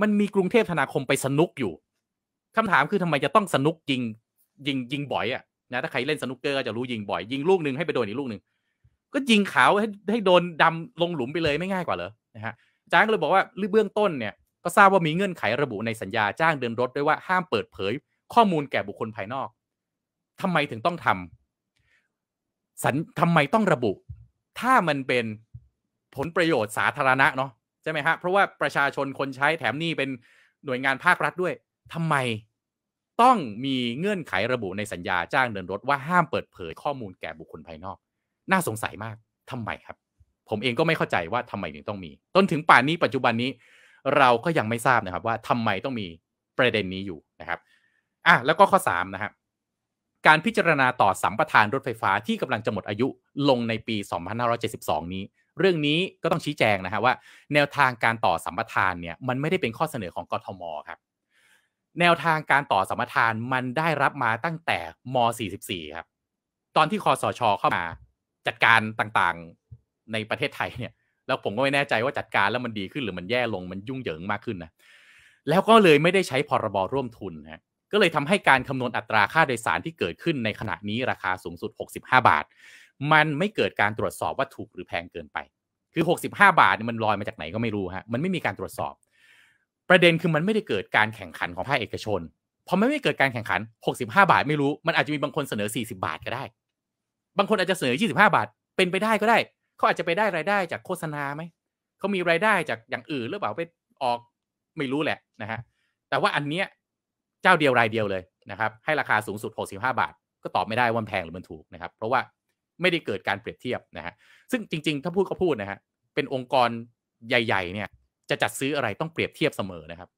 มันมีกรุงเทพธนาคมไปสนุกอยู่ คำถามคือทำไมจะต้องสนุกยิงยิงยิงบ่อยอะนะถ้าใครเล่นสนุกเกอร์ก็จะรู้ยิงบ่อยยิงลูกหนึ่งให้ไปโดนอีกลูกหนึ่งก็ยิงขาว ให้ให้โดนดำลงหลุมไปเลยไม่ง่ายกว่าเหรอนะฮะจ้างเลยบอกว่าเบื้องต้นเนี่ย ก็ทราบว่ามีเงื่อนไขระบุในสัญญาจ้างเดินรถด้วยว่าห้ามเปิดเผย ข้อมูลแก่บุคคลภายนอก ทำไมถึงต้องทำสัญทำไมต้องระบุ ถ้ามันเป็นผลประโยชน์สาธารณะเนาะใช่ไหมฮะเพราะว่าประชาชนคนใช้แถมนี่เป็นหน่วยงานภาครัฐด้วย ทำไมต้องมีเงื่อนไขระบุในสัญญาจ้างเดินรถว่าห้ามเปิดเผยข้อมูลแก่บุคคลภายนอกน่าสงสัยมากทำไมครับ ผมเองก็ไม่เข้าใจว่าทำไมถึงต้องมี ต้นถึงป่านนี้ปัจจุบันนี้เราก็ยังไม่ทราบนะครับ ว่าทำไมต้องมีประเด็นนี้อยู่นะครับอ่ะแล้วก็ข้อ3นะครับการพิจารณาต่อสัมปทานรถไฟฟ้าที่กำลังจะหมดอายุลงในปี 2572 นี้ เรื่องนี้ก็ต้องชี้แจงนะฮะว่าแนวทางการต่อสัมปทานเนี่ย มันไม่ได้เป็นข้อเสนอของกทมครับแนวทางการต่อสัมปทานมันได้รับมาตั้งแต่ม44ครับตอนที่คอสช เข้ามาจัดการต่างๆในประเทศไทยเนี่ยแล้วผมก็ไม่แน่ใจว่าจัดการแล้วมันดีขึ้นหรือมันแย่ลงมันยุ่งเหยิงมากขึ้นนะแล้วก็เลยไม่ได้ใช้พรบร่วมทุนนะก็เลยทำให้การคำนวณอัตราค่าโดยสารที่เกิดขึ้นในขณะนี้ราคาสูงสุด 65 บาท มันไม่เกิดการตรวจสอบว่าถูกหรือแพงเกินไป คือ 65 บาทนี่มันลอยมาจากไหนก็ไม่รู้ฮะมันไม่มีการตรวจสอบ ประเด็นคือมันไม่ได้เกิดการแข่งขันของภาคเอกชนพอไม่ได้เกิดการแข่งขัน 65 บาท ไม่รู้มันอาจจะมีบางคนเสนอ 40 บาทก็ได้บางคนอาจจะเสนอ 25 บาท เป็นไปได้ก็ได้ เขาอาจจะไปได้รายได้จากโฆษณาไหม เขามีรายได้จากอย่างอื่น หรือ เปล่าไปออกไม่รู้แหละนะฮะ แต่ว่าอันเนี้ยเจ้าเดียวรายเดียวเลย นะครับ ให้ราคา สูง สุด 65 บาท ก็ตอบ ไม่ได้ว่าแพงหรือมัน ถูก นะครับ เพราะว่าไม่ได้เกิดการเปรียบเทียบนะฮะ ซึ่งจริงๆ ถ้าพูดก็พูดนะฮะ เป็นองค์กรใหญ่ๆ เนี่ยจะจัดซื้ออะไรต้องเปรียบเทียบเสมอนะครับ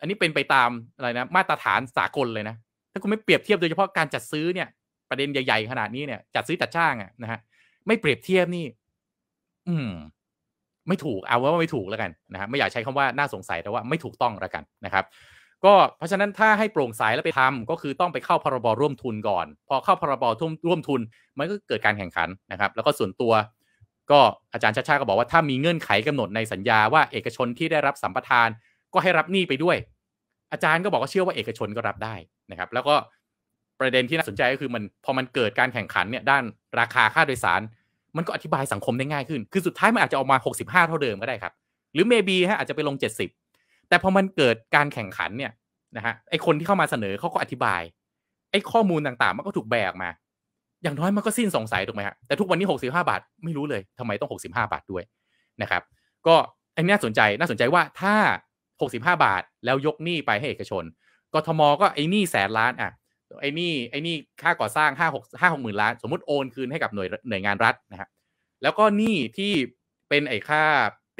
อันนี้เป็นไปตามอะไรนะ มาตรฐานสากลเลยนะ ถ้าคุณไม่เปรียบเทียบ โดยเฉพาะการจัดซื้อเนี่ยประเด็นใหญ่ ๆขนาดนี้เนี่ยจัดซื้อจัดจ้างอะนะฮะไม่เปรียบเทียบนี่อืมไม่ถูกเอาว่าไม่ถูกแล้วกันนะฮะไม่อยากใช้คำว่าน่าสงสัยแต่ว่าไม่ถูกต้องแล้วกันนะครับ ก็เพราะฉะนั้นถ้าให้โปร่งใสแล้วไปทำ ก็คือต้องไปเข้าพรบร่วมทุนก่อน พอเข้าพรบร่วมทุนมันก็เกิดการแข่งขันนะครับ แล้วก็ส่วนตัวก็อาจารย์ชาชาก็บอกว่าถ้ามีเงื่อนไขกำหนดในสัญญาว่าเอกชนที่ได้รับสัมปทานก็ให้รับหนี้ไปด้วย อาจารย์ก็บอกว่าเชื่อว่าเอกชนก็รับได้นะครับ แล้วก็ประเด็นที่น่าสนใจก็คือมันพอมันเกิดการแข่งขันเนี่ยด้านราคาค่าโดยสาร มันก็อธิบายสังคมได้ง่ายขึ้น คือสุดท้าย มัน อาจจะ ออกมา 65 เท่าเดิม ก็ได้ ครับ หรือ maybe ฮะอาจจะ ไปลง 70 แต่ พอมันเกิดการแข่งขัน เนี่ยนะฮะไอคนที่เข้ามาเสนอเขาก็อธิบาย ไอข้อมูลต่างๆ มันก็ถูกแบกมา อย่างน้อยมันก็สิ้นสงสัยถูกไหมฮะแต่ทุกวันนี้ 65 บาทไม่รู้เลย ทำไมต้อง 65 บาทด้วยนะครับก็อันนี้น่าสนใจน่าสนใจว่าถ้า 65 บาทแล้วยกหนี้ไปให้เอกชนกทมก็ไอหนี้แสนล้านอ่ะไอ้นี่ไอ้นี่ค่าก่อสร้างห้าหกห้าหกหมื่นล้าน สมมติโอนคืนให้กับหน่วยหน่วยงานรัฐนะฮะแล้วก็นี่ที่เป็นไอ้ค่า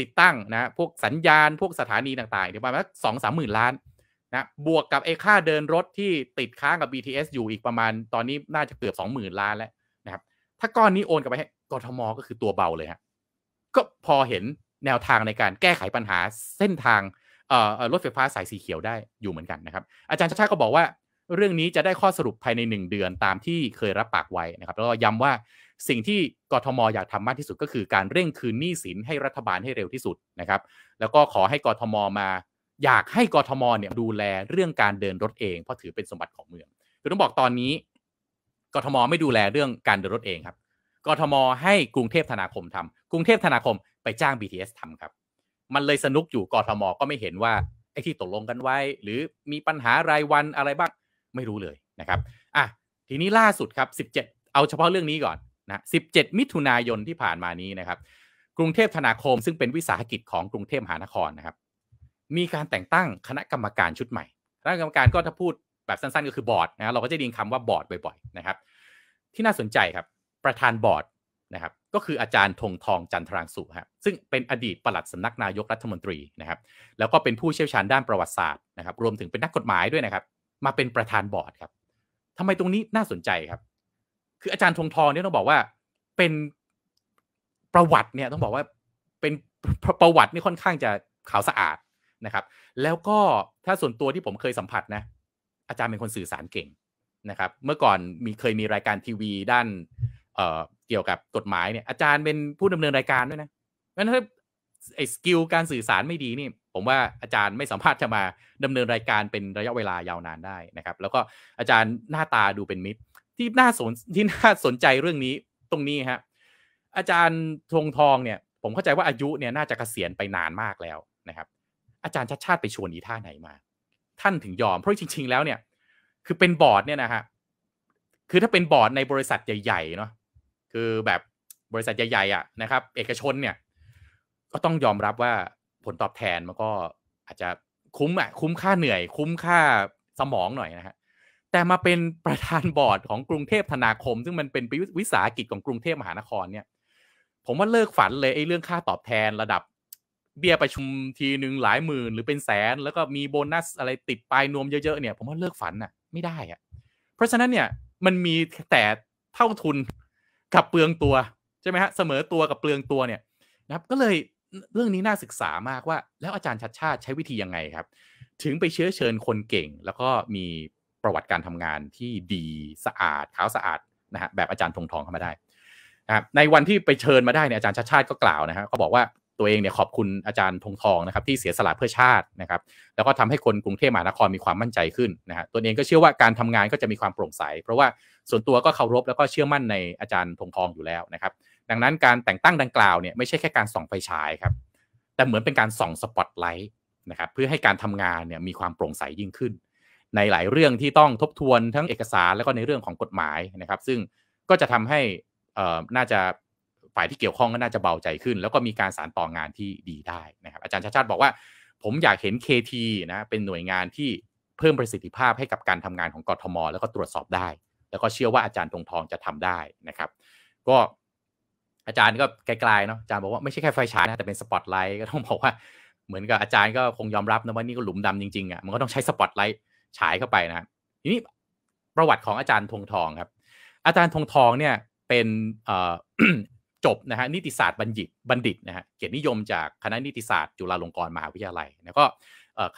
ติดตั้ง นะพวกสัญญาณพวกสถานีต่างๆเดี๋ยวประมาณสองสามหมื่นล้านนะบวกกับไอ้ค่าเดินรถที่ติดค้างกับ BTS อยู่อีกประมาณตอนนี้น่าจะเกือบสองหมื่นล้านแล้วนะครับถ้าก้อนนี้โอนกลับไปให้กทมก็คือตัวเบาเลยฮะก็พอเห็นแนวทางในการแก้ไขปัญหาเส้นทางรถไฟฟ้าสายสีเขียวได้อยู่เหมือนกันนะครับอาจารย์ชาชาก็บอกว่าเรื่องนี้จะได้ข้อสรุปภายใน 1เดือนตามที่เคยรับปากไว้นะครับแล้วก็ย้ำว่าสิ่งที่กทมอยากทำมากที่สุดก็คือการเร่งคืนหนี้สินให้รัฐบาลให้เร็วที่สุดนะครับ แล้วก็ขอให้กทมมาอยากให้กทมเนี่ยดูแลเรื่องการเดินรถเอง เพราะถือเป็นสมบัติของเมืองคือต้องบอกตอนนี้ กทมไม่ดูแลเรื่องการเดินรถเองครับกทม ให้กรุงเทพธนาคมทำ กรุงเทพธนาคมไปจ้าง BTS ทำครับ มันเลยสนุกอยู่กทม ก็ไม่เห็นว่าไอ้ที่ตกลงกันไว้ หรือมีปัญหารายวันอะไรบ้างไม่รู้เลยนะครับ อ่ะ ทีนี้ล่าสุดครับ 17 เอาเฉพาะเรื่องนี้ก่อนนะ17 มิถุนายนที่ผ่านมานี้นะครับ กรุงเทพธนาคม ซึ่งเป็นวิสาหกิจของกรุงเทพมหานครนะครับมีการแต่งตั้งคณะกรรมการชุดใหม่คณะกรรมการก็ถ้าพูดแบบสั้น ๆ ก็คือบอร์ดนะรเราก็จะดินคำว่าบอร์ดบ่อยๆนะครับ ที่น่าสนใจครับ ประธานบอร์ดนะครับ ก็คืออาจารย์ธงทองจันทรางสุครับซึ่งเป็นอดีตปลัดสำนักนายกรัฐมนตรีนะครับ แล้วก็เป็นผู้เชี่ยวชาญด้านประวัติศาสตร์นะครับรวมถึงเป็นนักกฎหมายด้วยนะครับมาเป็นประธานบอร์ดครับ ทำไมตรงนี้น่าสนใจครับ คืออาจารย์ธงทองเนี่ยต้องบอกว่าเป็นประวัติเนี่ยต้องบอกว่าเป็นประวัตินี่ค่อนข้างจะขาวสะอาดนะครับ แล้วก็ถ้าส่วนตัวที่ผมเคยสัมผัสนะอาจารย์เป็นคนสื่อสารเก่งนะครับ เมื่อก่อนมีเคยมีรายการทีวี ด้านเเกี่ยวกับกฎหมายเนี่ยอาจารย์เป็นผู้ดำเนินรายการด้วยนะเพราะฉะนั้นไอ้สกิลการสื่อสารไม่ดีนี่ผมว่าอาจารย์ไม่สามารถจะมา ดำเนินรายการเป็นระยะเวลายาวนานได้นะครับ แล้วก็อาจารย์หน้าตาดูเป็นมิตรที่น่าสนที่น่าสนใจเรื่องนี้ตรงนี้ฮะอาจารย์ทงทองเนี่ย ผมเข้าใจว่าอายุ เนี่ยน่าจะเกษียณไปนานมากแล้วนะครับ อาจารย์ชัดชาติไปชวนอีท่าไหนมา ท่านถึงยอมเพราะจริง ๆ แล้วเนี่ย คือเป็นบอร์ดเนี่ยนะฮะคือถ้าเป็นบอร์ดในบริษัทใหญ่ ๆ เนาะคือแบบบริษัทใหญ่ๆอ่ะนะครับ เอกชนเนี่ย ก็ต้องยอมรับว่าผลตอบแทนมันก็อาจจะคุ้มอ่ะคุ้มค่าเหนื่อย คุ้มค่าสมองหน่อยนะฮะแต่มาเป็นประธานบอร์ดของกรุงเทพธนาคม ซึ่งมันเป็นวิสาหกิจของกรุงเทพมหานครเนี่ย ผมว่าเลิกฝันเลยไอ้เรื่องค่าตอบแทนระดับ เบี้ยประชุมทีหนึ่งหลายหมื่นหรือเป็นแสนแล้วก็มีโบนัสอะไรติดปลายนวมเยอะๆเนี่ยผมว่าเลิกฝันอ่ะไม่ได้อ่ะเพราะฉะนั้นเนี่ยมันมีแต่เท่าทุนกับเปลืองตัวใช่ไหมฮะเสมอตัวกับเปลืองตัวเนี่ยนะครับ ก็เลยเรื่องนี้น่าศึกษามากว่า แล้วอาจารย์ชัดชาติใช้วิธียังไงครับ ถึงไปเชื้อเชิญคนเก่ง แล้วก็มีประวัติการทำงานที่ดีสะอาดขาวสะอาดนะฮะแบบอาจารย์ทงทองเข้ามาได้นะครับในวันที่ไปเชิญมาได้เนี่ยอาจารย์ชัดชาติก็กล่าวนะฮะก็บอกว่าตัวเองเนี่ยขอบคุณอาจารย์ทงทองนะครับ ที่เสียสละเพื่อชาตินะครับ แล้วก็ทำให้คนกรุงเทพมหานครมีความมั่นใจขึ้นนะฮะตัวเองก็เชื่อว่าการทำงานก็จะมีความโปร่งใสเพราะว่าส่วนตัวก็เคารพแล้วก็เชื่อมั่นในอาจารย์ทงทองอยู่แล้วนะครับดังนั้นการแต่งตั้งดังกล่าวเนี่ยไม่ใช่แค่การส่องไฟฉายครับ แต่เหมือนเป็นการส่องสปอตไลท์นะครับเพื่อให้การทำงานเนี่ยมีความโปร่งใสยิ่งขึ้น ในหลายเรื่องที่ต้องทบทวนทั้งเอกสารแล้วก็ในเรื่องของกฎหมายนะครับซึ่งก็จะทำให้น่าจะฝ่ายที่เกี่ยวข้องก็น่าจะเบาใจขึ้น แล้วก็มีการสารต่องานที่ดีได้นะครับอาจารย์ชาชาติ บอกว่า ผมอยากเห็น KT นะเป็นหน่วยงานที่เพิ่มประสิทธิภาพให้กับการทำงานของกทมแล้วก็ตรวจสอบได้ แล้วก็เชื่อว่าอาจารย์ตรงทองจะทำได้นะครับก็อาจารย์ก็ไกลๆเนาะอาจารย์บอกว่าไม่ใช่แค่ไฟฉายนะแต่เป็นสปอตไลท์ก็ต้องบอกว่าเหมือนกับอาจารย์ก็คงยอมรับนะว่านี่ก็หลุมดำจริงๆอะ่ะมันก็ต้องใช้สปอตไลท์ฉายเข้าไปนะทีนี้ประวัติของอาจารย์ธงทองครับอาจารย์ธงทองเนี่ยเป็นจบนะฮะนิติศาสตร์บัณฑิตบัณฑิตนะฮะเกียรตินิยมจากคณะนิติศาสตร์จุฬาลงกรณ์มหาวิทยาลัยแล้วก็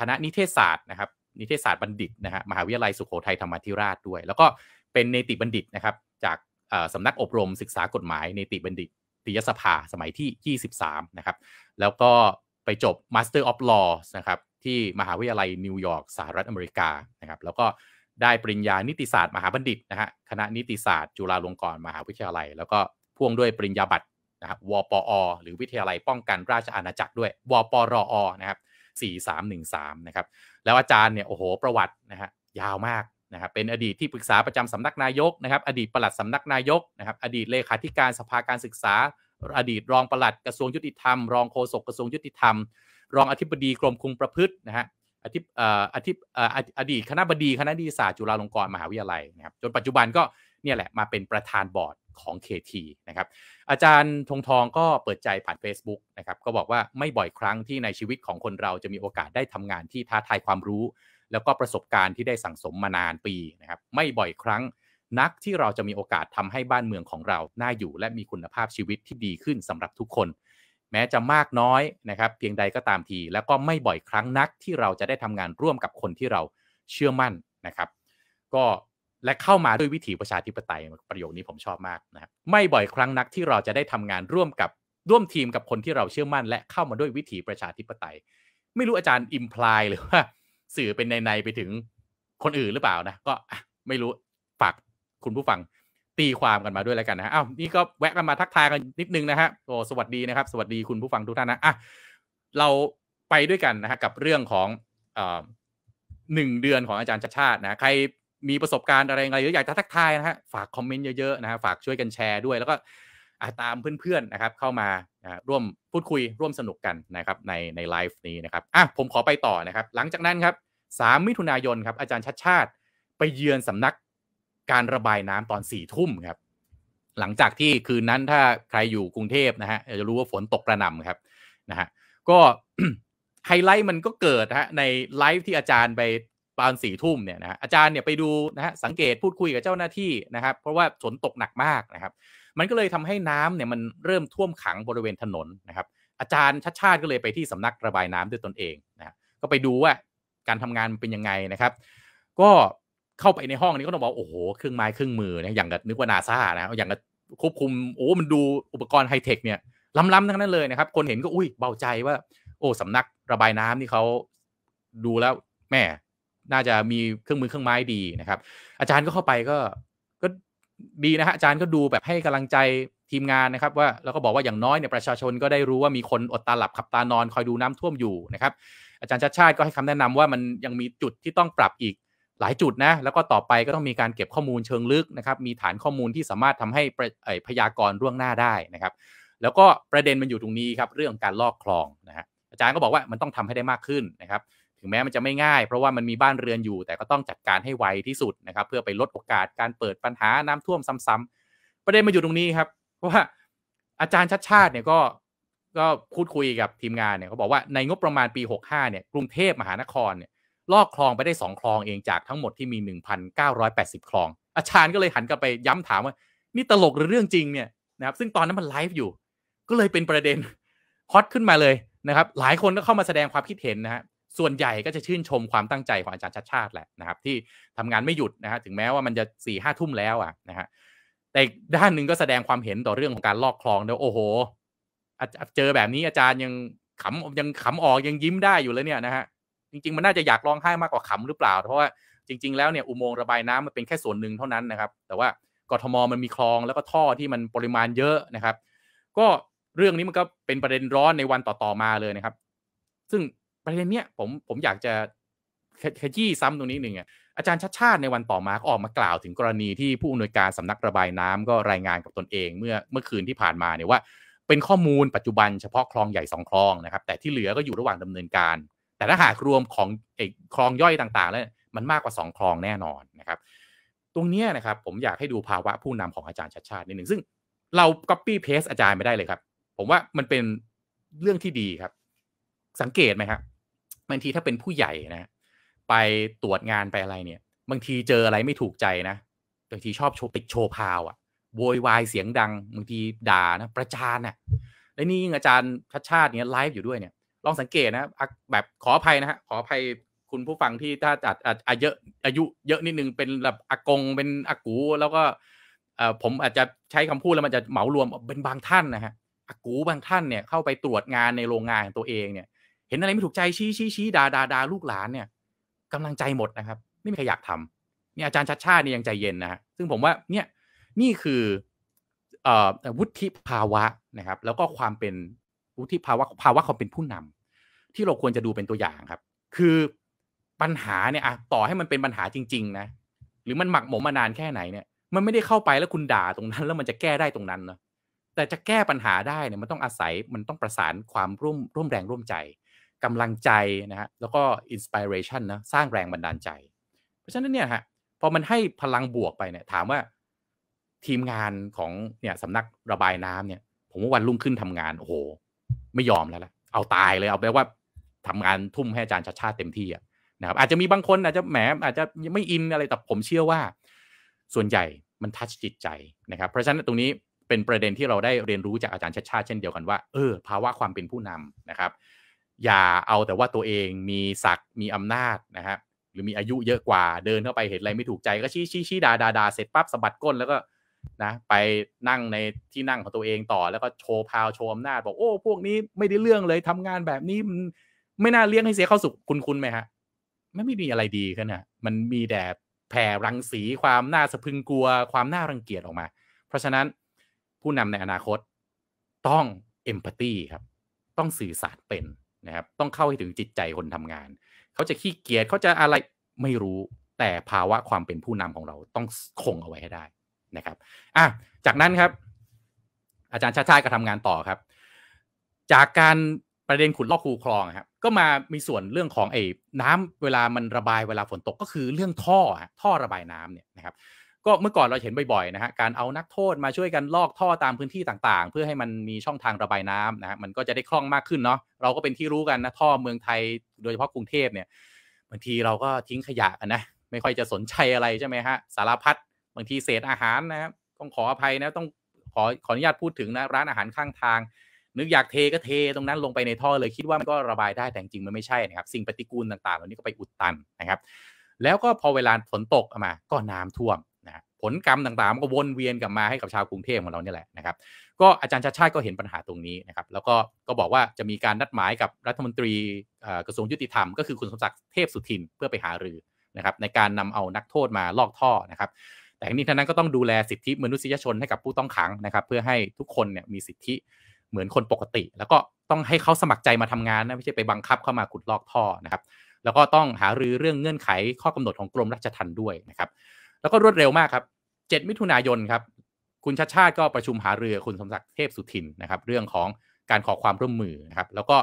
คณะนิเทศศาสตร์นะครับนิเทศศาสตร์บัณฑิตนะฮะมหาวิทยาลัยสุโขทัยธรรมธิราชด้วย แล้วก็เป็นเนติบัณฑิตนะครับจากสำนักอบรมศึกษากฎหมายในติบัณฑิตยสภาสมัยที่ 23 นะครับ แล้วก็ไปจบ Master of Laws นะครับที่มหาวิทยาลัยนิวยอร์กสหรัฐอเมริกา นะครับแล้วก็ได้ปริญญานิติศาสตร์มหาบัณฑิตนะฮะคณะนิติศาสตร์จุฬาลงกรณ์มหาวิทยาลัย แล้วก็พ่วงด้วยปริญญาบัตรนะครับวปอหรือวิทยาลัยป้องกันราชอาณาจักรด้วยวปรอนะครับ 4313 นะครับแล้วอาจารย์เนี่ยโอ้โหประวัตินะฮะยาวมากะครับเป็นอดีตที่ปรึกษาประจำสำนักนายกนะครับอดีตปลัดสำนักนายกนะครับอดีตเลขาธิการสภาการศึกษา อดีตรองปลัดกระทรวงยุติธรรมรองโฆษกกระทรวงยุติธรรม รองอธิบดีกรมคุมประพฤตินะฮะอธิอธิอดีตคณะบดีคณะนิติศาสตร์จุฬาลงกรณ์มหาวิทยาลัยนะครับจนปัจจุบันก็เนี่ยแหละมาเป็นประธานบอร์ดของ KT นะครับอาจารย์ธงทองก็เปิดใจผ่าน Facebook นะครับก็บอกว่าไม่บ่อยครั้งที่ในชีวิตของคนเราจะมีโอกาสได้ทำงานที่ท้าทายความรู้แล้วก็ประสบการณ์ที่ได้สั่งสมมานานปีนะครับ ไม่บ่อยครั้งนักที่เราจะมีโอกาสทำให้บ้านเมืองของเราน่าอยู่และมีคุณภาพชีวิตที่ดีขึ้นสำหรับทุกคน แม้จะมากน้อยนะครับเพียงใดก็ตามที แล้วก็ไม่บ่อยครั้งนักที่เราจะได้ทำงานร่วมกับคนที่เราเชื่อมั่นนะครับ ก็และเข้ามาด้วยวิถีประชาธิปไตยประโยคนี้ผมชอบมากนะครับ ไม่บ่อยครั้งนักที่เราจะได้ทำงานร่วมกับร่วมทีมกับคนที่เราเชื่อมั่น และเข้ามาด้วยวิถีประชาธิปไตย ไม่รู้อาจารย์อิมพลายหรือว่าสื่อเป็นในๆไปถึงคนอื่นหรือเปล่านะ ก็ไม่รู้ฝากคุณผู้ฟังตีความกันมาด้วยแล้วกันนะอ้าวนี่ก็แวะกันมาทักทายกันนิดนึงนะฮะโอสวัสดีนะครับ สวัสดีคุณผู้ฟังทุกท่านนะอ่ะเราไปด้วยกันนะฮะกับเรื่องของหนึ่งเดือนของอาจารย์ชาชาตินะใครมีประสบการณ์อะไรอะไรหรืออยากจะทักทายนะฮะฝากคอมเมนต์เยอะๆนะฮะฝากช่วยกันแชร์ด้วย แล้วก็ตามเพื่อนๆนะครับ เข้ามาร่วมพูดคุย ร่วมสนุกกันนะครับในในไลฟ์นี้นะครับอ่ะผมขอไปต่อนะครับ หลังจากนั้นครับสามมิถุนายนครับอาจารย์ ชัด ชาติไปเยือน สำนักการระบายน้ำตอนสี่ทุ่มครับ หลังจากที่คืนนั้นถ้าใครอยู่กรุงเทพนะฮะจะรู้ว่าฝนตกกระหน่ำครับนะฮะก็ ไฮไลท์ มันก็เกิดฮะในไลฟ์ที่อาจารย์ไปตอนสี่ทุ่มเนี่ยนะอาจารย์ เนี่ยไปดู นะฮะสังเกตพูดคุยกับเจ้าหน้าที่นะครับเพราะว่าฝนตกหนักมากนะครับ มันก็เลยทำให้น้ำเนี่ยมันเริ่มท่วมขังบริเวณถนนนะครับอาจารย์ชัดชาติก็เลยไปที่สำนักระบายน้ำด้วยตนเองนะก็ไปดูว่าการทำงานเป็นยังไง นะครับ ก็เข้าไปในห้องนี้ก็ต้องบอกโอ้โหเครื่องไม้เครื่องมือนะอย่างกับนึกว่านาซานะอย่างกับควบคุมโอ้ มันดูอุปกรณ์ไฮเทค เนี่ยล้ำๆทั้งนั้นเลยนะครับ คนเห็นก็อุ้ย เบาใจว่า โอ้สำนักระบายน้ำนี่เขาดูแล้วแม่ น่าจะมีเครื่องมือเครื่องไม้ดีนะครับ อาจารย์ก็เข้าไปก็ก็ดีนะฮะอาจารย์ก็ดูแบบให้กำลังใจทีมงานนะครับ ว่าแล้วก็บอกว่าอย่างน้อยเนี่ยประชาชนก็ได้รู้ว่ามีคนอดตาหลับขับตานอนคอยดูน้ำท่วมอยู่นะครับอาจารย์ชาติชาติก็ให้คำแนะนำว่ามันยังมีจุดที่ต้องปรับอีกหลายจุดนะ แล้วก็ต่อไปก็ต้องมีการเก็บข้อมูลเชิงลึกนะครับมีฐานข้อมูลที่สามารถทำให้พยากรณ์่วงหน้าได้นะครับ แล้วก็ประเด็นมันอยู่ตรงนี้ครับ เรื่องการลอกคลองนะฮะอาจารย์ก็บอกว่ามันต้องทำให้ได้มากขึ้นนะครับ ถึงแม้มันจะไม่ง่ายเพราะว่ามันมีบ้านเรือนอยู่แต่ก็ต้องจัดการให้ไวที่สุดนะครับเพื่อไปลดโอกาสการเปิดปัญหาน้ำท่วมซ้ำๆ ประเด็นมันอยู่ตรงนี้ครับเพราะว่าอาจารย์ชัดชาติเนี่ยก็ก็พูดคุยกับทีมงานเนี่ยเขาบอกว่าในงบประมาณปี 65 เนี่ยกรุงเทพมหานครเนี่ย ลอกคลองไปได้ 2คลองเองจากทั้งหมดที่มี 1,980 คลองอาจารย์ก็เลยหันกลับไปย้ำถามว่า นี่ตลกหรือเรื่องจริงเนี่ยนะครับซึ่งตอนนั้นมันไลฟ์อยู่ก็เลยเป็นประเด็นฮอตขึ้นมาเลยนะครับหลายคนก็เข้ามาแสดงความคิดเห็นนะฮะส่วนใหญ่ก็จะชื่นชมความตั้งใจของอาจารย์ชาติชาติแหละนะครับที่ทำงานไม่หยุดนะฮะถึงแม้ว่ามันจะ4ี่ห้าทุ่มแล้วอ่ะนะฮะแต่ด้านหนึ่งก็แสดงความเห็นต่อเรื่องของการลอกคลองเด้่ยโอ้โหเจอแบบนี้อาจารย์ยังขำยังขำออกยังยิ้มได้อยู่เลยเนี่ยนะฮะจริง ๆมันน่าจะอยากร้องไห้มากกว่าขำหรือเปล่าเพราะว่าจริง ๆแล้วเนี่ยอุโมงค์ระบายน้ำมันเป็นแค่ส่วนหนึ่งเท่านั้นนะครับ แต่ว่ากทมมันมีคลองแล้วก็ท่อที่มันปริมาณเยอะนะครับ ก็เรื่องนี้มันก็เป็นประเด็นร้อนในวันต่อ ๆ มาเลยนะครับ ซึ่งประเด็นเนี้ยผมผมอยากจะขยี้ซ้ำตรงนี้หนึ่งอ่ะอาจารย์ชัดชาติในวันต่อมาก็ออกมากล่าวถึงกรณีที่ผู้อำนวยการสำนักระบายน้ำก็รายงานกับตนเอง เมื่อเมื่อคืนที่ผ่านมาเนี่ยว่าเป็นข้อมูลปัจจุบันเฉพาะคลองใหญ่สองคลองนะครับแต่ที่เหลือก็อยู่ระหว่างดำเนินการ แต่ถ้าหากรวมของเอกคลองย่อยต่างๆแล้วมันมากกว่า 2คลองแน่นอนนะครับ ตรงนี้นะครับผมอยากให้ดูภาวะผู้นำของอาจารย์ชัดชาตินิดหนึ่งซึ่ง เรา Copy ี้เพสอาจารย์ไม่ได้เลยครับ ผมว่ามันเป็นเรื่องที่ดีครับ สังเกตไหมครับบางทีถ้าเป็นผู้ใหญ่นะ ไปตรวจงานไปอะไรเนี่ย บางทีเจออะไรไม่ถูกใจนะบางทีชอบโชว์ติดโชว์พาวอะ่ะโวยวายเสียงดังบางที ด่านะประจานนะ่ะและนี่อาจารย์ ชัดชาติเนี่ยไลฟ์อยู่ด้วยเนี่ย ลองสังเกตนะ แบบขออภัย นะฮะขออภัยคุณผู้ฟังที่ถ้าอาจอาจเยอะอายุ เยอะนิดนึง เป็นแบบอากงเป็นอากูแล้วก็ ผมอาจจะใช้คำพูด แล้ว มันจะเหมารวมเป็นบางท่าน นะฮะอากูบางท่านเนี่ยเข้าไปตรวจงานในโรงงานของตัวเองเนี่ย เห็นอะไรไม่ถูกใจชี้ชี้ชี้ดาดาดาลูกหลานเนี่ยกำลังใจหมดนะครับไม่มีใครอยากทำเนี่ยอาจารย์ชัดชาติเนี่ยยังใจเย็นนะฮะซึ่งผมว่าเนี่ยนี่คือวุฒิภาวะนะครับแล้วก็ความเป็นวุฒิภาวะภาวะความเป็นผู้นำ ที่เราควรจะดูเป็นตัวอย่างครับ คือปัญหาเนี่ยอะต่อให้มันเป็นปัญหาจริง ๆ นะ หรือมันหมักหมมมานานแค่ไหนเนี่ยมันไม่ได้เข้าไปแล้วคุณด่าตรงนั้น แล้วมันจะแก้ได้ตรงนั้นเนาะแต่จะแก้ปัญหาได้เนี่ยมันต้องอาศัยมันต้องประสานความร่วมร่วมแรงร่วมใจ กำลังใจนะฮะแล้วก็อินสปิเรชันนะ สร้างแรงบันดาลใจ เพราะฉะนั้นเนี่ยฮะพอมันให้พลังบวกไปเนี่ยถามว่าทีมงานของเนี่ยสำนักระบายน้ำเนี่ย ผมว่าวันรุ่งขึ้นทำงานโอ้โหไม่ยอมแล้วละเอาตายเลยเอาแปลว่าทำงานทุ่มให้อาจารย์ชาชาติเต็มที่อะนะครับอาจจะมีบางคนอาจจะแหมอาจจะไม่อินอะไรแต่ผมเชื่อว่า ส่วนใหญ่มัน ทัชจิตใจนะครับเพราะฉะนั้นตรงนี้เป็นประเด็นที่เราได้เรียนรู้จากอาจารย์ชาชาติ เช่นเดียวกันว่า เออ ภาวะความเป็นผู้นำนะครับ อย่าเอาแต่ว่าตัวเองมีศักดิ์มีอำนาจนะครับหรือมีอายุเยอะกว่าเดินเข้าไปเห็นอะไรไม่ถูกใจ ก็ชี้ชี้ชี้ดาดาดาเสร็จปั๊บสะบัดก้นแล้วก็นะไปนั่งในที่นั่งของตัวเองต่อแล้วก็โชว์ พาวโชว์อำนาจบอกโอ้พวกนี้ไม่ได้เรื่องเลยทำงานแบบนี้มันไม่น่าเลี้ยงให้เสียเข้าสุขคุณคุณไหมฮะไม่ไม่มีอะไรดีขึ้นนะมันมีแต่แผ่รังสีความน่าสะพึงกลัว ความน่ารังเกียจออกมา เพราะฉะนั้นผู้นำในอนาคตต้องเอมพัตตีครับ ต้องสื่อสารเป็นนะครับต้องเข้าให้ถึงจิตใจคนทำงานเขาจะขี้เกียจเขาจะอะไรไม่รู้แต่ภาวะความเป็นผู้นำของเรา ต้องคงเอาไว้ให้ได้นะครับอ่ะจากนั้นครับ อาจารย์ชาชาติก็ทำงานต่อครับ จากการประเด็นขุดลอกคูคลองครับก็มามีส่วนเรื่องของไอ้น้ำเวลามันระบายเวลาฝนตกก็คือเรื่องท่อท่อระบายน้ำเนี่ยนะครับ ก็เมื่อก่อนเราเห็นบ่อยๆนะฮะการเอานักโทษมาช่วยกันลอกท่อตามพื้นที่ต่างๆ เพื่อให้มันมีช่องทางระบายน้ำนะฮะมันก็จะได้คล่องมากขึ้นเนาะเราก็เป็นที่รู้กันนะท่อเมืองไทย โดยเฉพาะกรุงเทพเนี่ยบางทีเราก็ทิ้งขยะนะไม่ค่อยจะสนใจอะไรใช่ไหมฮะสารพัดบางทีเศษอาหารนะครับต้องขออภัยนะต้องขอขออนุญาตพูดถึงนะร้านอาหารข้างทาง นึกอยากเทก็เทตรงนั้นลงไปในท่อเลยคิดว่ามันก็ระบายได้แต่จริงมันไม่ใช่นะครับ สิ่งปฏิกูลต่างๆเหล่านี้ก็ไปอุดตันนะครับ แล้วก็พอเวลาฝนตกมาก็น้ำท่วมนะผลกรรมต่างๆ ก็วนเวียนกลับมาให้กับชาวกรุงเทพของเราเนี่ยแหละนะครับก็อาจารย์ชาชาติก็เห็นปัญหาตรงนี้นะครับ แล้วก็ก็บอกว่าจะมีการนัดหมายกับรัฐมนตรีกระทรวงยุติธรรมก็คือคุณสมศักดิ์เทพสุทินเพื่อไปหารือนะครับในการนำเอานักโทษมาลอกท่อนะครับแต่ทนี้ทั้งนั้นก็ต้องดูแลสิทธิมนุษยชนให้กับผู้ต้องขัง นะครับ เพื่อให้ทุกคนเนี่ยมีสิทธิเหมือนคนปกติ แล้วก็ต้องให้เขาสมัครใจมาทำงานนะไม่ใช่ไปบังคับเข้ามาขุดลอกท่อนะครับ แล้วก็ต้องหารือเรื่องเงื่อนไข ข้อกำหนดของกรมราชทัณฑ์ด้วยนะครับ แล้วก็รวดเร็วมากครับ 7 มิถุนายนครับคุณชาติชาติก็ประชุมหารือคุณสมศักดิ์เทพสุทินนะครับ เรื่องของการขอความร่วมมือนะครับแล้วก็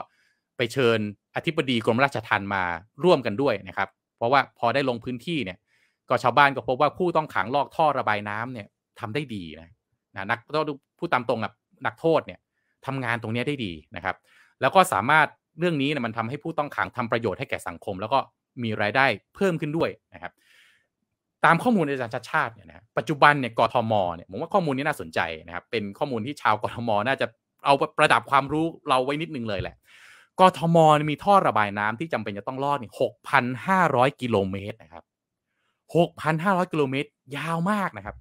ไปเชิญอธิบดีกรมราชทัณฑ์มาร่วมกันด้วยนะครับ เพราะว่าพอได้ลงพื้นที่เนี่ยก็ชาวบ้านก็พบว่าผู้ต้องขังลอกท่อระบายน้ำเนี่ยทำได้ดีนะนะนักผู้ตามตรงกับนักโทษเนี่ยทำงานตรงนี้ได้ดีนะครับ แล้วก็สามารถเรื่องนี้เนี่ยมันทำให้ผู้ต้องขังทำประโยชน์ให้แก่สังคม แล้วก็มีรายได้เพิ่มขึ้นด้วยนะครับ ตามข้อมูลอาจารย์ชาติชาติเนี่ยนะปัจจุบันเนี่ยกทมเนี่ยผมว่าข้อมูลนี้น่าสนใจนะครับ เป็นข้อมูลที่ชาวกทมน่าจะเอาประดับความรู้เราไว้นิดนึงเลยแหละกทมมีท่อระบายน้ำที่จำเป็นจะต้องลอดหกพันห้าร้อยกิโลเมตรนะครับ6,500 กิโลเมตร ยาวมากนะครับ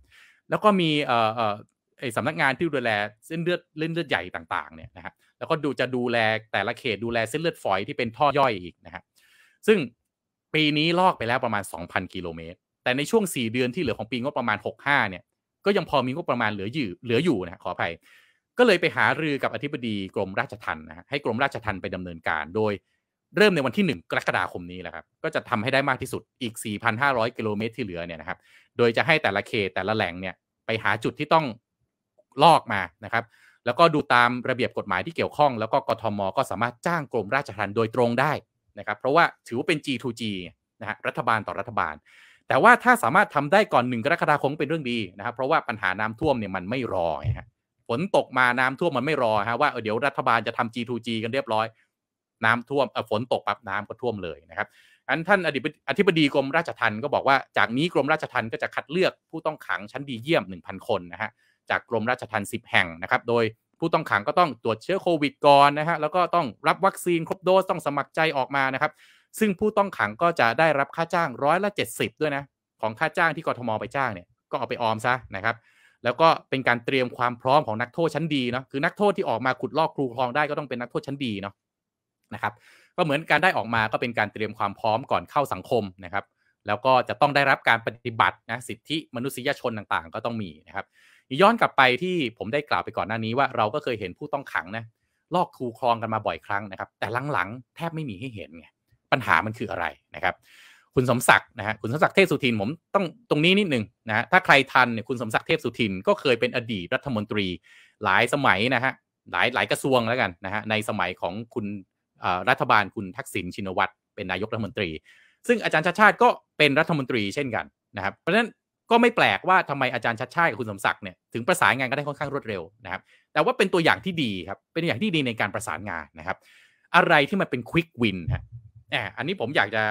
แล้วก็มีเอ่อเอ่อไอสำนักงานที่ดูแลเส้นเลือดเส้นเลือดใหญ่ต่างๆเนี่ยนะฮะแล้วก็ดูจะดูแลแต่ละเขตดูแลเส้นเลือด ฝอยที่เป็นท่อย่อยอีกนะฮะซึ่งปีนี้ลอกไปแล้วประมาณ 2,000 กิโลเมตร แต่ในช่วง 4 เดือนที่เหลือของปีงบประมาณ 65เนี่ย ก็ยังพอมีงบประมาณเหลืออยู่เหลืออยู่นะขออภัยก็เลยไปหารือกับอธิบดีกรมราชทัณฑ์นะฮะให้กรมราชทัณฑ์ไปดำเนินการโดยเริ่มในวันที่ 1 กรกฎาคมนี้แหละครับ ก็จะทำให้ได้มากที่สุดอีก 4,500 กิโลเมตรที่เหลือเนี่ยนะครับ โดยจะให้แต่ละเขตแต่ละแหล่งเนี่ยไปหาจุดที่ต้องลอกมานะครับ แล้วก็ดูตามระเบียบกฎหมายที่เกี่ยวข้อง แล้วก็กทมก็สามารถจ้างกรมราชทัณฑ์โดยตรงได้นะครับเพราะว่าถือว่าเป็น G2G นะฮะรัฐบาลต่อรัฐบาล แต่ว่าถ้าสามารถทำได้ก่อนหนึ่งกรกฎาคมเป็นเรื่องดีนะครับ เพราะว่าปัญหาน้ำท่วมเนี่ยมันไม่รอฮะฝนตกมาน้ำท่วมมันไม่รอฮะว่าเดี๋ยวรัฐบาลจะทำ G2G กันเรียบร้อยน้ำท่วมฝนตกปั๊บน้ำก็ท่วมเลยนะครับอันท่านอธิบดีกรมราชทัณฑ์ก็บอกว่าจากนี้กรมราชทัณฑ์ก็จะคัดเลือกผู้ต้องขังชั้นดีเยี่ยม 1,000 คนนะฮะจากกรมราชทัณฑ์10แห่งนะครับ โดยผู้ต้องขังก็ต้องตรวจเชื้อโควิดก่อนนะฮะแล้วก็ต้องรับวัคซีนครบโดส ต้องสมัครใจออกมานะครับ ซึ่งผู้ต้องขังก็จะได้รับค่าจ้างร้อยละ 70 ด้วยนะของค่าจ้างที่กรทมไปจ้างเนี่ยก็เอาไปออมซะนะครับ แล้วก็เป็นการเตรียมความพร้อมของนักโทษชั้นดีเนาะคือนักโทษที่ออกมาขุดลอกครูคลองได้ก็ต้องเป็นนักโทษชั้นดีเนาะนะครับก็เหมือนการได้ออกมาก็เป็นการเตรียมความพร้อมก่อนเข้าสังคมนะครับ แล้วก็จะต้องได้รับการปฏิบัตินะสิทธิมนุษยชนต่างๆ ก็ต้องมีนะครับย้อนกลับไปที่ผมได้กล่าวไปก่อนหน้านี้ว่า เราก็เคยเห็นผู้ต้องขังนะลอกคูคลองกันมาบ่อยครั้งนะครับ แต่หลังๆแทบไม่มีให้เห็นไงปัญหามันคืออะไรนะครับ คุณสมศักดิ์นะฮะคุณสมศักดิ์เทพสุทินผมต้องตรงนี้นิดนึงนะถ้าใครทันเนี่ยคุณสมศักดิ์เทพสุทินก็เคยเป็นอดีตรัฐมนตรีหลายสมัยนะฮะหลายหลายกระทรวงแล้วกันนะฮะในสมัยของคุณรัฐบาลคุณทักษิณชินวัตร เป็นนายกรัฐมนตรี ซึ่งอาจารย์ชาชาติก็เป็นรัฐมนตรีเช่นกันนะครับ เพราะฉะนั้นก็ไม่แปลกว่าทำไมอาจารย์ชัดชาติกับคุณสมศักดิ์เนี่ยถึงประสานงานกันได้ค่อนข้างรวดเร็วนะครับ แต่ว่าเป็นตัวอย่างที่ดีครับ เป็นอย่างที่ดีในการประสานงานนะครับ อะไรที่มันเป็นควิกวินฮะแอบอันนี้ผมอยากจะ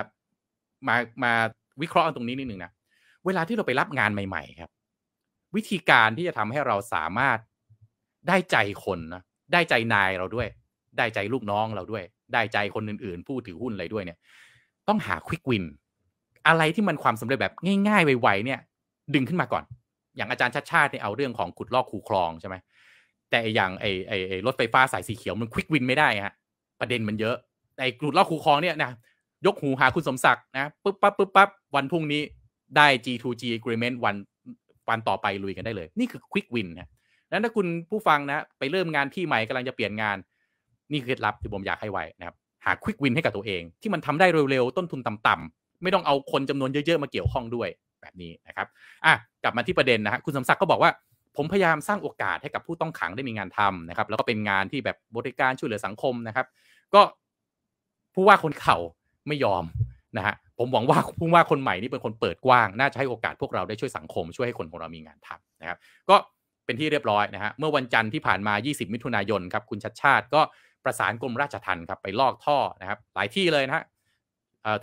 มามาวิเคราะห์ตรงนี้นิดนึงนะเวลาที่เราไปรับงานใหม่ ๆ ครับ วิธีการที่จะทำให้เราสามารถได้ใจคนนะได้ใจนายเราด้วยได้ใจลูกน้องเราด้วย ได้ใจคนอื่น ๆ ผู้ถือหุ้นอะไรด้วยเนี่ย ต้องหาควิกวิน อะไรที่มันความสำเร็จแบบง่ายๆ ไวๆเนี่ย ดึงขึ้นมาก่อน อย่างอาจารย์ชัดชาติเนี่ยเอาเรื่องของขุดลอกคูคลองใช่ไหม แต่อย่างไอ้ไอ้รถไฟฟ้าสายสีเขียวมันควิกวินไม่ได้ฮะ ประเด็นมันเยอะ แต่ขุดลอกคูคลองเนี่ยนะ ยกหูหาคุณสมศักดิ์นะปุ๊บปั๊บปุ๊บปั๊บวันพรุ่งนี้ได้ G2G agreement วันวันต่อไปลุยกันได้เลย นี่คือควิกวินนะแล้วถ้าคุณผู้ฟังนะไปเริ่มงานที่ใหม่กำลังจะเปลี่ยนงานนี่คือเคล็ดลับ ที่ผมอยากให้ไว้นะครับ หาควิกวินให้กับตัวเอง ที่มันทำได้เร็วๆต้นทุนต่ำ ๆ ไม่ต้องเอาคนจำนวนเยอะ ๆ มาเกี่ยวข้องด้วยแบบนี้นะครับ อ่ะกลับมาที่ประเด็นนะฮะคุณสมศักดิ์ก็บอกว่าผมพยายามสร้างโอกาสให้กับผู้ต้องขังได้มีงานทำนะครับ แล้วก็เป็นงานที่แบบบริการช่วยเหลือสังคมนะครับ ก็ผู้ว่าคนเข่าไม่ยอมนะฮะผมหวังว่าผู้ว่าคนใหม่นี่เป็นคนเปิดกว้างน่าจะให้โอกาส พวกเราได้ช่วยสังคมช่วยให้คนของเรามีงานทำนะครับ ก็เป็นที่เรียบร้อยนะฮะเมื่อวันจันทร์ที่ผ่านมา 20 มิถุนายนครับคุณชัดชาติก็ประสานกรมราชทัณฑ์ครับไปลอกท่อนะครับ หลายที่เลยนะฮะ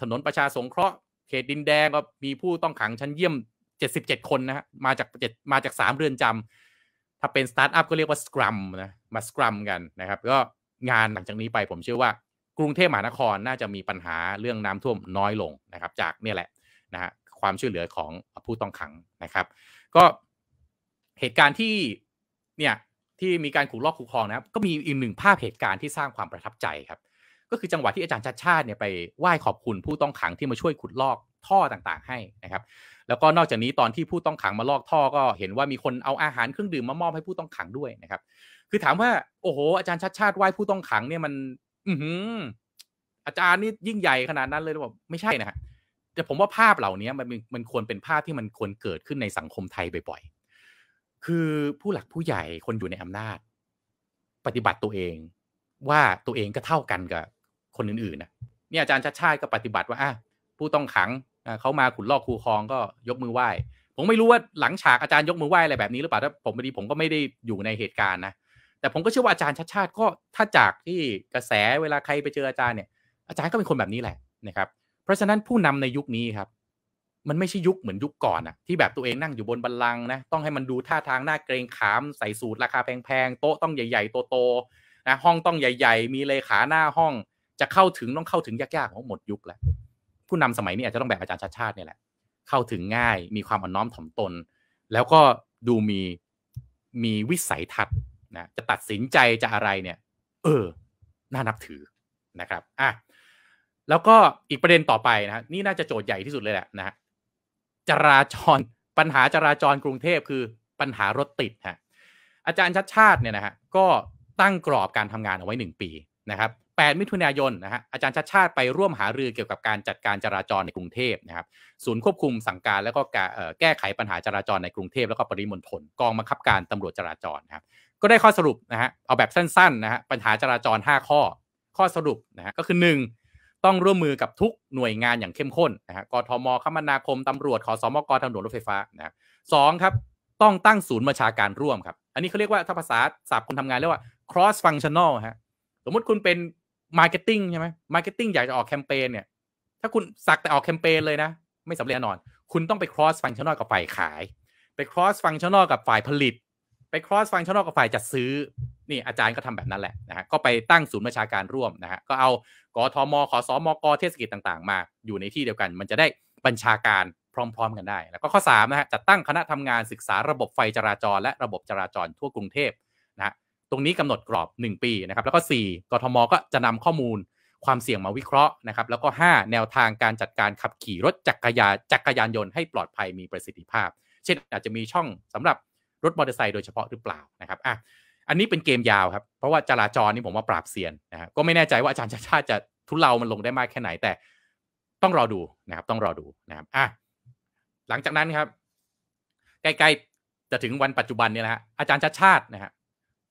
ถนนประชาสงเคราะห์เขตดินแดงก็มีผู้ต้องขังชั้นเยี่ยม 77 คนนะฮะ มาจากมาจาก3เรือนจำ ถ้าเป็นสตาร์ทอัพก็เรียกว่าสครัมนะมาสครัมกันนะครับ ก็งานหลังจากนี้ไปผมเชื่อว่า กรุงเทพมหานครน่าจะมีปัญหาเรื่องน้ำท่วมน้อยลงนะครับ จากเนี่ยแหละนะฮะความช่วยเหลือของผู้ต้องขังนะครับ ก็เหตุการณ์ที่เนี่ยที่มีการขู่ลอกขู่คลองนะครับ ก็มีอีกหนึ่งภาพเหตุการณ์ที่สร้างความประทับใจครับ ก็คือจังหวะที่อาจารย์ชาติชาติเนี่ยไปไหว้ขอบคุณผู้ต้องขังที่มาช่วยขุดลอกท่อต่างๆให้นะครับ แล้วก็นอกจากนี้ตอนที่ผู้ต้องขังมาลอกท่อ ก็เห็นว่ามีคนเอาอาหารเครื่องดื่มมามอบให้ผู้ต้องขังด้วยนะครับ คือถามว่า โอ้โหอาจารย์ชาติชาติไหว้ผู้ต้องขัง เนี่ยมันอืออาจารย์นี่ยิ่งใหญ่ขนาดนั้นเลยหรือเปล่าไม่ใช่นะฮะแต่ผมว่าภาพเหล่านี้มันมันควรเป็นภาพที่มันควรเกิดขึ้นในสังคมไทยบ่อยคือผู้หลักผู้ใหญ่คนอยู่ในอำนาจ ปฏิบัติตัวเองว่าตัวเองก็เท่ากันกับคนอื่นๆนะเนี่ยอาจารย์ชัดชาติก็ปฏิบัติว่าอ่ะผู้ต้องขังเขามาขุดลอกคูคลองก็ยกมือไหว้ ผมไม่รู้ว่าหลังฉากอาจารย์ยกมือไหว้อะไรแบบนี้หรือเปล่าถ้าผมพอดีผมก็ไม่ได้อยู่ในเหตุการณ์นะแต่ผมก็เชื่อว่าอาจารย์ชัดชาติก็ถ้าจากที่กระแสเวลาใครไปเจออาจารย์เนี่ยอาจารย์ก็เป็นคนแบบนี้แหละนะครับ เพราะฉะนั้นผู้นำในยุคนี้ครับมันไม่ใช่ยุค เหมือนยุคก่อนอะที่แบบตัวเองนั่งอยู่บนบัลลังนะ ต้องให้มันดูท่าทางหน้าเกรงขามใส่สูตรราคาแพง ๆโต๊ะต้องใหญ่ ๆ โตๆนะห้องต้องใหญ่ ๆมีเลขาหน้าห้องจะเข้าถึงต้องเข้าถึงยากๆของหมดยุคแล้วผู้นำสมัยนี้อาจจะต้องแบบ อาจารย์ชาติชาตินี่แหละ เข้าถึงง่ายมีความอ่อนน้อมถ่อมตน แล้วก็ดูมีมีวิสัยทัศน์นะ จะตัดสินใจจะอะไรเนี่ย เออ น่านับถือนะครับอ่ะแล้วก็อีกประเด็นต่อไปนะนี่น่าจะโจทย์ใหญ่ที่สุดเลยแหละนะจราจรปัญหาจราจรกรุงเทพคือปัญหารถติดฮะอาจารย์ชัดชาติเนี่ยนะฮะก็ตั้งกรอบการทำงานเอาไว้ 1 ปีนะครับ8มิถุนายนนะฮะอาจารย์ชัดชาติไปร่วมหารือเกี่ยวกับการจัดการจราจรในกรุงเทพนะครับศูนย์ควบคุมสั่งการแล้วก็แก้ไขปัญหาจราจรในกรุงเทพแล้วก็ปริมณฑลกองบังคับการตำรวจจราจรนะครับก็ได้ข้อสรุปนะฮะเอาแบบสั้นๆนะฮะปัญหาจราจร 5 ข้อข้อสรุปนะฮะก็คือ 1ต้องร่วมมือกับทุกหน่วยงานอย่างเข้มข้นนะฮะกทม คมนาคม ตำรวจ ขอสมก ทางหลวงรถไฟฟ้านะสองครับ ต้องตั้งศูนย์ประชาการร่วมครับ อันนี้เขาเรียกว่าถ้าภาษาศัพท์คนทำงาน เรียกว่า cross functional ฮะ สมมติคุณเป็น marketing ใช่ไหม marketing อยากจะออกแคมเปญเนี่ย ถ้าคุณสักแต่ออกแคมเปญเลยนะ ไม่สำเร็จแน่นอน คุณต้องไป cross functional กับฝ่ายขาย ไป cross functional กับฝ่ายผลิต ไป cross functional กับฝ่ายจัดซื้อนี่อาจารย์ก็ทำแบบนั้นแหละนะฮะ ก็ไปตั้งศูนย์ประชาการร่วมนะฮะ ก็เอา กทมขอสอมก เทศกิจต่างๆ มาอยู่ในที่เดียวกัน มันจะได้บัญชาการพร้อมๆกันได้ แล้วก็ข้อ3นะฮะ จัดตั้งคณะทำงานศึกษาระบบไฟจราจรและระบบจราจรทั่วกรุงเทพนะฮะ ตรงนี้กำหนดกรอบ 1 ปีนะครับ แล้วก็ 4กทมก็จะนำข้อมูลความเสี่ยงมาวิเคราะห์นะครับ แล้วก็ 5 แนวทางการจัดการขับขี่รถจักรยานจักรยานยนต์ให้ปลอดภัยมีประสิทธิภาพ เช่นอาจจะมีช่องสำหรับรถมอเตอร์ไซค์โดยเฉพาะหรือเปล่านะครับอ่ะอันนี้เป็นเกมยาวครับเพราะว่าจราจรนี่ผมว่าปราบเซียนนะฮะก็ไม่แน่ใจว่าอาจารย์ชาชาจะทุเลามันลงได้มากแค่ไหนแต่ต้องรอดูนะครับต้องรอดูนะครับอ่ะหลังจากนั้นครับ ใกล้ๆจะถึงวันปัจจุบันเนี่ยนะฮะอาจารย์ชาชาตินะฮะ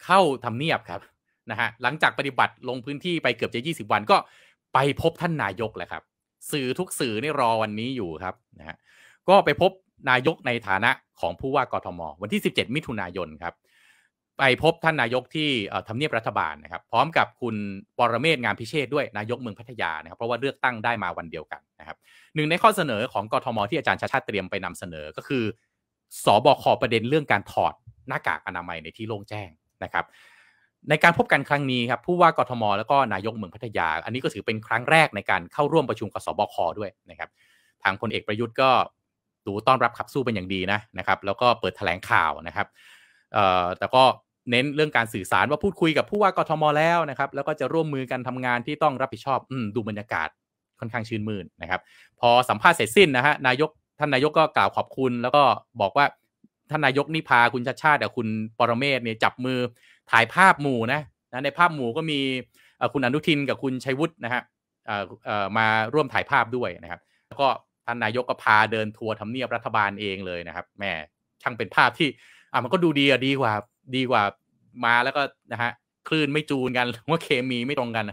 เข้าทำเนียบครับนะฮะหลังจากปฏิบัติลงพื้นที่ไปเกือบจะ20 วันก็ ไปพบท่านนายกแหละครับ สื่อทุกสื่อนี่รอวันนี้อยู่ครับนะฮะก็ไปพบนายกในฐานะของผู้ว่ากทมวันที่17มิถุนายนครับไปพบท่านนายกที่ทำเนียบรัฐบาลนะครับ พร้อมกับคุณปรเมศงามพิเชษด้วยนายกเมืองพัทยานะครับ เพราะว่าเลือกตั้งได้มาวันเดียวกันนะครับหนึ่งในข้อเสนอของกทมที่อาจารย์ชาชาติเตรียมไปนำเสนอก็คือ สอบคประเด็นเรื่องการถอดหน้ากากอนามัยในที่โล่งแจ้งนะครับ ในการพบกันครั้งนี้ครับผู้ว่ากทม แล้วก็นายกเมืองพัทยา อันนี้ก็ถือเป็นครั้งแรกในการเข้าร่วมประชุมกสบคด้วยนะครับทางพลเอกประยุทธ์ก็ดูต้อนรับขับสู้เป็นอย่างดีนะนะครับ แล้วก็เปิดแถลงข่าวนะครับแต่ก็เน้นเรื่องการสื่อสารว่าพูดคุยกับผู้ว่ากทมแล้วนะครับแล้วก็จะร่วมมือกันทำงานที่ต้องรับผิดชอบอดูบรรยากาศค่อนข้างชื่นมื่นนะครับ พอสัมภาษณ์เสร็จสิ้นนะฮะนายกท่าน นายกก็กล่าวขอบคุณ แล้วก็บอกว่าท่าน นายกนี่พาคุณชาชาติกับคุณปรเมศเนี่ยจับมือถ่ายภาพหมู่นะนะในภาพหมู่ก็มีคุณอนุทินกับคุณชัยวุฒินะฮะมาร่วมถ่ายภาพด้วยนะครับแล้วก็ท่านนายกก็พาเดินทัวร์ทำเนียบรัฐบาลเองเลยนะครับแม่ช่างเป็นภาพที่่ะมันก็ดูดีอ่ะดีกว่า ดีกว่ามาแล้วก็นะฮะคลื่นไม่จูนกันว่าเคมีไม่ตรงกัน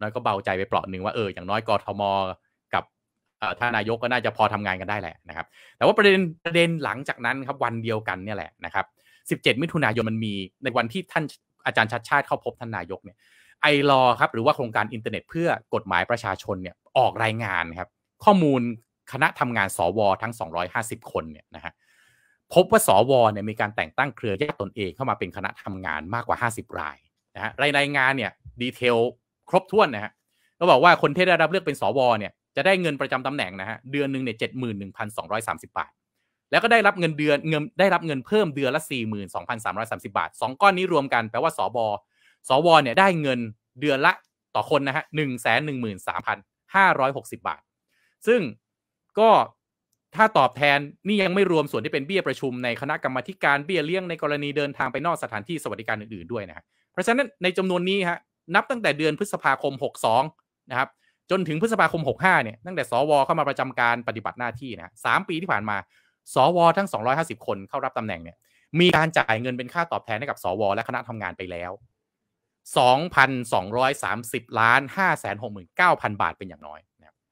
น้อยก็เบาใจไปเป่าะหนึ่งว่าเอออย่างน้อยกรทมกับท่านนายกก็น่าจะพอทำงานกันได้แหละนะครับ แต่ว่าประเด็นประเด็นหลังจากนั้นครับวันเดียวกันเนี่ยแหละนะครับ 17 มิถุนายนมันมีในวันที่ท่านอาจารย์ชัดชาติเข้าพบท่านนายกเนี่ยไอรอครับหรือว่าโครงการอินเทอร์เน็ตเพื่อกฎหมายประชาชนเนี่ยออกรายงานครับข้อมูลคณะทำงานสวทั้ง 250 คนเนี่ยนะฮะพบว่าสวเนี่ยมีการแต่งตั้งเครือญาติตนเองเข้ามาเป็นคณะทำงานมากกว่า 50 รายนะฮะรายงานเนี่ยดีเทล ครบถ้วน นะฮะ ก็ บอกว่าคนที่ได้รับเลือก เป็นสวเนี่ย จะได้เงินประจำตำแหน่ง นะฮะ เดือนหนึ่งเนี่ยเจ็ดหมื่นหนึ่งพันสองร้อยสามสิบบาท แล้วก็ได้รับเงินเดือนเงินได้รับเงินเพิ่มเดือน ละสี่หมื่นสองพันสามร้อยสามสิบาทสองก้อนนี้รวมกันแปลว่าสวสวเนี่ยได้เงินเดือนละต่อคนนะฮะหนึ่งแสนหนึ่งหมื่นสามพันห้าร้อยหกสิบาท ซึ่งก็ถ้าตอบแทนนี่ยังไม่รวมส่วนที่เป็นเบี้ยประชุมในคณะกรรมการเบี้ยเลี้ยงในกรณีเดินทางไปนอกสถานที่สวัสดิการอื่นๆด้วยนะครับเพราะฉะนั้นในจำนวนนี้ฮะนับตั้งแต่เดือนพฤษภาคม 62นะครับ จนถึงพฤษภาคม 65เนี่ย ตั้งแต่สวเข้ามาประจำการปฏิบัติหน้าที่นะสามปีที่ผ่านมาสวทั้ง 250 คนเข้ารับตำแหน่งเนี่ยมีการจ่ายเงินเป็นค่าตอบแทนให้กับ สวและคณะทำงานไปแล้ว2,230ล้าน5 6 9 0 0 0บาทเป็นอย่างน้อย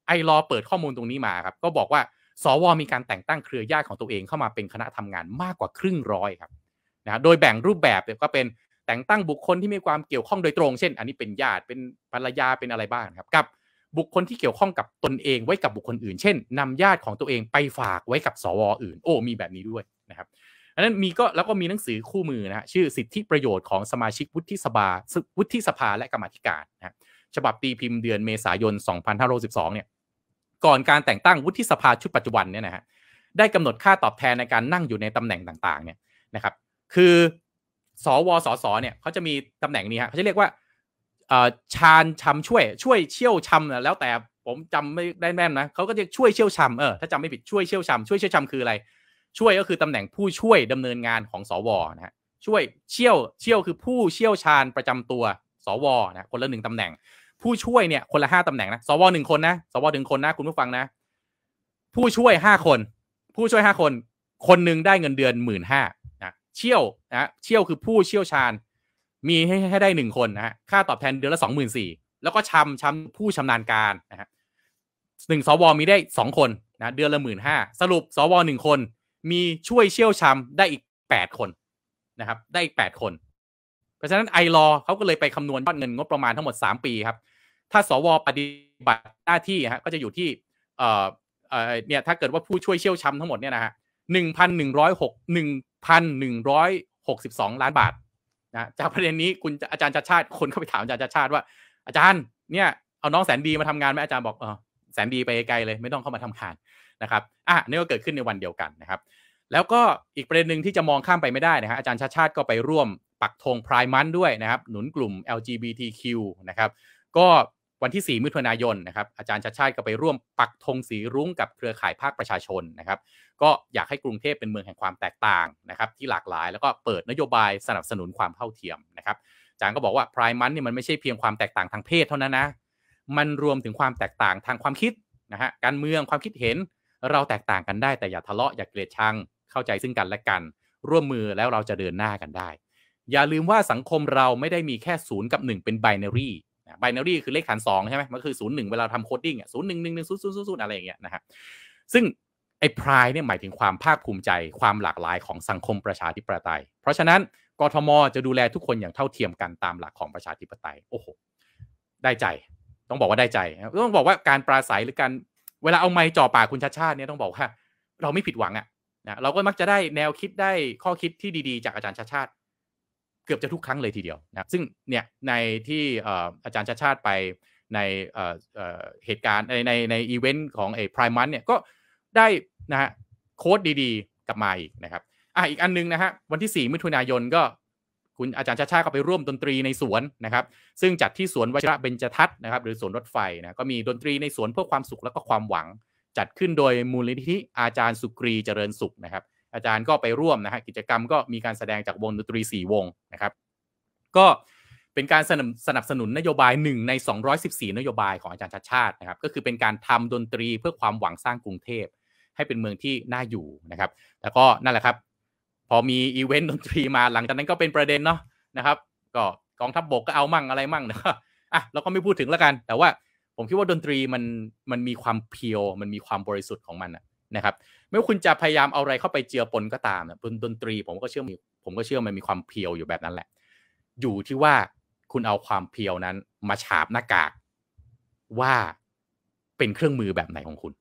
ไอรอเปิดข้อมูลตรงนี้มาครับก็บอกว่าสวมีการแต่งตั้งเครือญาติของตัวเองเข้ามาเป็นคณะทำงานมากกว่าครึ่งร้อยครับนะโดยแบ่งรูปแบบก็เป็นแต่งตั้งบุคคลที่มีความเกี่ยวข้องโดยตรง เช่น อันนี้เป็นญาติเป็นภรรยาเป็นอะไรบ้างครับกับบุคคลที่เกี่ยวข้องกับตนเองไว้กับบุคคลอื่น เช่นนำญาติของตัวเองไปฝากไว้กับ สวอื่นโอ้มีแบบนี้ด้วยนะครับอันนั้นมีก็แล้วก็มีหนังสือคู่มือนะชื่อสิทธิประโยชน์ของสมาชิกวุฒิสภาวุฒิสภาและกรรมธิการนะฉบับตีพิมพ์เดือนเมษายน2512เนี่ยก่อนการแต่งตั้งวุฒิสภาชุดปัจจุบันเนี่ยนะฮะได้กำหนดค่าตอบแทน ในการนั่งอยู่ในตำแหน่งต่างๆเนี่ยนะครับคือสวสสเนี่ยเขาจะมีตำแหน่งนี้ฮะเขาจะเรียกว่าชาญชำช่วยช่วยเชี่ยวชำแล้วแต่ผมจำไม่ได้แม่นนะเขาก็จะช่วยเชี่ยวชำเออถ้าจำไม่ผิดช่วยเชี่ยวชำช่วยเชี่ยวชำคืออะไร ช่วยก็คือตำแหน่งผู้ช่วยดำเนินงานของสวนะฮะช่วยเชี่ยวเชี่ยว คือผู้เชี่ยวชาญประจำตัวสวนะคนละหนึ่งตำแหน่งผู้ช่วยเนี่ย คนละห้าตำแหน่งนะสวหนึ่งคนนะสวหนึ่งคนนะคุณผู้ฟัง นะ ผู้ช่วยห้าคนผู้ช่วยห้าคน คนหนึ่งได้เงินเดือนหมื่นห้านะเชี่ยวนะเชี่ยวคือผู้เชี่ยวชาญมีให้ให้ได้หนึ่งคนนะค่าตอบแทนเดือน ละสองหมื่นสี่แล้วก็ชำชำผู้ชำนาญการนะฮะหนึ่งสวมีได้สองคนนะเดือนละหมื่นห้าสรุปสวหนึ่งคนมีช่วยเชี่ยวชาได้อีกแปดคนนะครับได้อีกแปดคน เพราะฉะนั้นไอรอเขาก็เลยไปคำนวณยอดเงินงบประมาณทั้งหมดสามปีครับถ้าสวปฏิบัติหน้าที่ฮะก็จะอยู่ที่เอ่อเอ่อเนี่ยถ้าเกิดว่าผู้ช่วยเชี่ยวชำทั้งหมดเนี่ยนะฮะหนึ่งพันหนึ่งร้อยหกหนึ่งพันหนึ่งร้อยหกสิบสองล้านบาทนะจากประเด็นนี้คุณอาจารย์ชาชาติคนเข้าไปถามอาจารย์ชาชาติว่าอาจารย์เนี่ยเอาน้องแสนดีมาทำงานไหมอาจารย์บอกเออแสนดีไปไกลเลยไม่ต้องเข้ามาทำงานนะครับอ่ะนี่ก็เกิดขึ้นในวันเดียวกันนะครับแล้วก็อีกประเด็นหนึ่งที่จะมองข้ามไปไม่ได้นะครับอาจารย์ชาชาติก็ไปร่วมปักธงพรายมันด้วยนะครับหนุนกลุ่ม LGBTQ นะครับ ก็วันที่ 4มิถุนายนนะครับ อาจารย์ชาชาติก็ไปร่วมปักธงสีรุ้ง กับเครือข่ายภาคประชาชนนะครับ ก็อยากให้กรุงเทพเป็นเมืองแห่งความแตกต่างนะครับที่หลากหลายแล้วก็เปิดนโยบายสนับสนุนความเท่าเทียมนะครับ อาจารย์ก็บอกว่าพรายมันเนี่ยมันไม่ใช่เพียงความแตกต่างทางเพศเท่านั้นนะ มันรวมถึงความแตกต่างทางความคิดนะฮะการเมืองความคิดเห็น เราแตกต่างกันได้ แต่อย่าทะเลาะอย่าเกลียดชังเข้าใจซึ่งกันและกันร่วมมือแล้วเราจะเดินหน้ากันได้ อย่าลืมว่าสังคมเราไม่ได้มีแค่ศูนย์กับ 1 เป็นไบนารี่ไบนารีคือเลขฐานสองใช่ไหมมันคือศูนนย์หึ่งเวลาทำโคดดิ้งอ่ะศูนย์หนึ่งหนึ่งหนึ่งศูนย์ศูนย์ศูนย์อะไรอย่างเงี้ยนะฮะซึ่ง ไอ้พรายเนี่ยหมายถึงความภาคภูมิใจความหลากหลายของสังคมประชาธิปไตยเพราะฉะนั้นกทมจะดูแลทุกคนอย่างเท่าเทียมกันตามหลักของประชาธิปไตยโอ้โห ได้ใจต้องบอกว่าได้ใจ ต้องบอกว่าการปราศัยหรือการเวลาเอาไม้จ่อปากคุณชาชาติเนี่ยต้องบอกว่าเราไม่ผิดหวังอะ่ะนะเราก็มักจะได้แนวคิดได้ข้อคิดที่ดีๆ จากอาจารย์ชาชาติกือบจะทุกครั้งเลยทีเดียวนะซึ่งเนี่ยในที่อาจารย์ชาชาติไปในเหตุการณ์ในในในอีเวนต์ของไอ้พร m ยมันเนี่ยก็ได้นะฮะโค้ดดีๆ กลับมาอีกนะครับ อ่ะอีกอันนึงนะฮะวันที่ 4มิถุนายนก็ คุณอาจารย์ชาชาก็ไปร่วมดนตรีในสวนนะครับซึ่งจัดที่สวนวชิระเบญจทัศน์นะครับหรือสวนรถไฟนะก็มีดนตรีในสวนเพื่อความสุขและก็ความหวัง จัดขึ้นโดยมูลนิธิอาจารย์สุกรีเจริญสุขนะครับอาจารย์ก็ไปร่วมนะฮะกิจกรรมก็มีการแสดงจากวงดนตรี 4 วงนะครับ ก็เป็นการสนับสนับสนุนนโยบาย 1 ใน 214 นโยบายของอาจารย์ชาติชาตินะครับ ก็คือเป็นการทำดนตรีเพื่อความหวังสร้างกรุงเทพ ให้เป็นเมืองที่น่าอยู่นะครับ แล้วก็นั่นแหละครับ พอมีอีเวนต์ดนตรีมาหลังจากนั้นก็เป็นประเด็นเนาะนะครับ ก็กองทัพบบกก็เอามั่งอะไรมั่งนะอ่ะเราก็ไม่พูดถึงแล้วกัน แต่ว่าผมคิดว่าดนตรีมันมันมีความเพียวมันมีความบริสุทธิ์ของมันอะนะครับไม่ว่าคุณจะพยายามเอาอะไรเข้าไปเจือปนก็ตามนะดนตรีผมก็เชื่อมผมก็เชื่อมันมีความเพียวอยู่แบบนั้นแหละอยู่ที่ว่าคุณเอาความเพียวนั้นมาฉาบหน้ากากว่าเป็นเครื่องมือแบบไหนของคุณ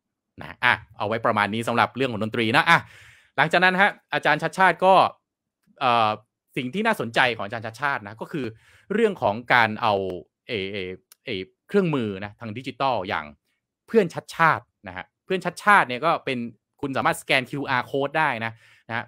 นะอ่ะเอาไว้ประมาณนี้สำหรับเรื่องของดนตรีนะอ่ะหลังจากนั้นฮะอาจารย์ชัดชาติก็สิ่งที่น่าสนใจของอาจารย์ชัดชาตินะ ก็คือเรื่องของการเอาเอเอเอเครื่องมือนะทางดิจิตอลอย่างเพื่อนชัดชาตินะฮะพื่อนชัดชาติเนี่ยก็เป็นคุณสามารถสแกน QR code ได้นะนะ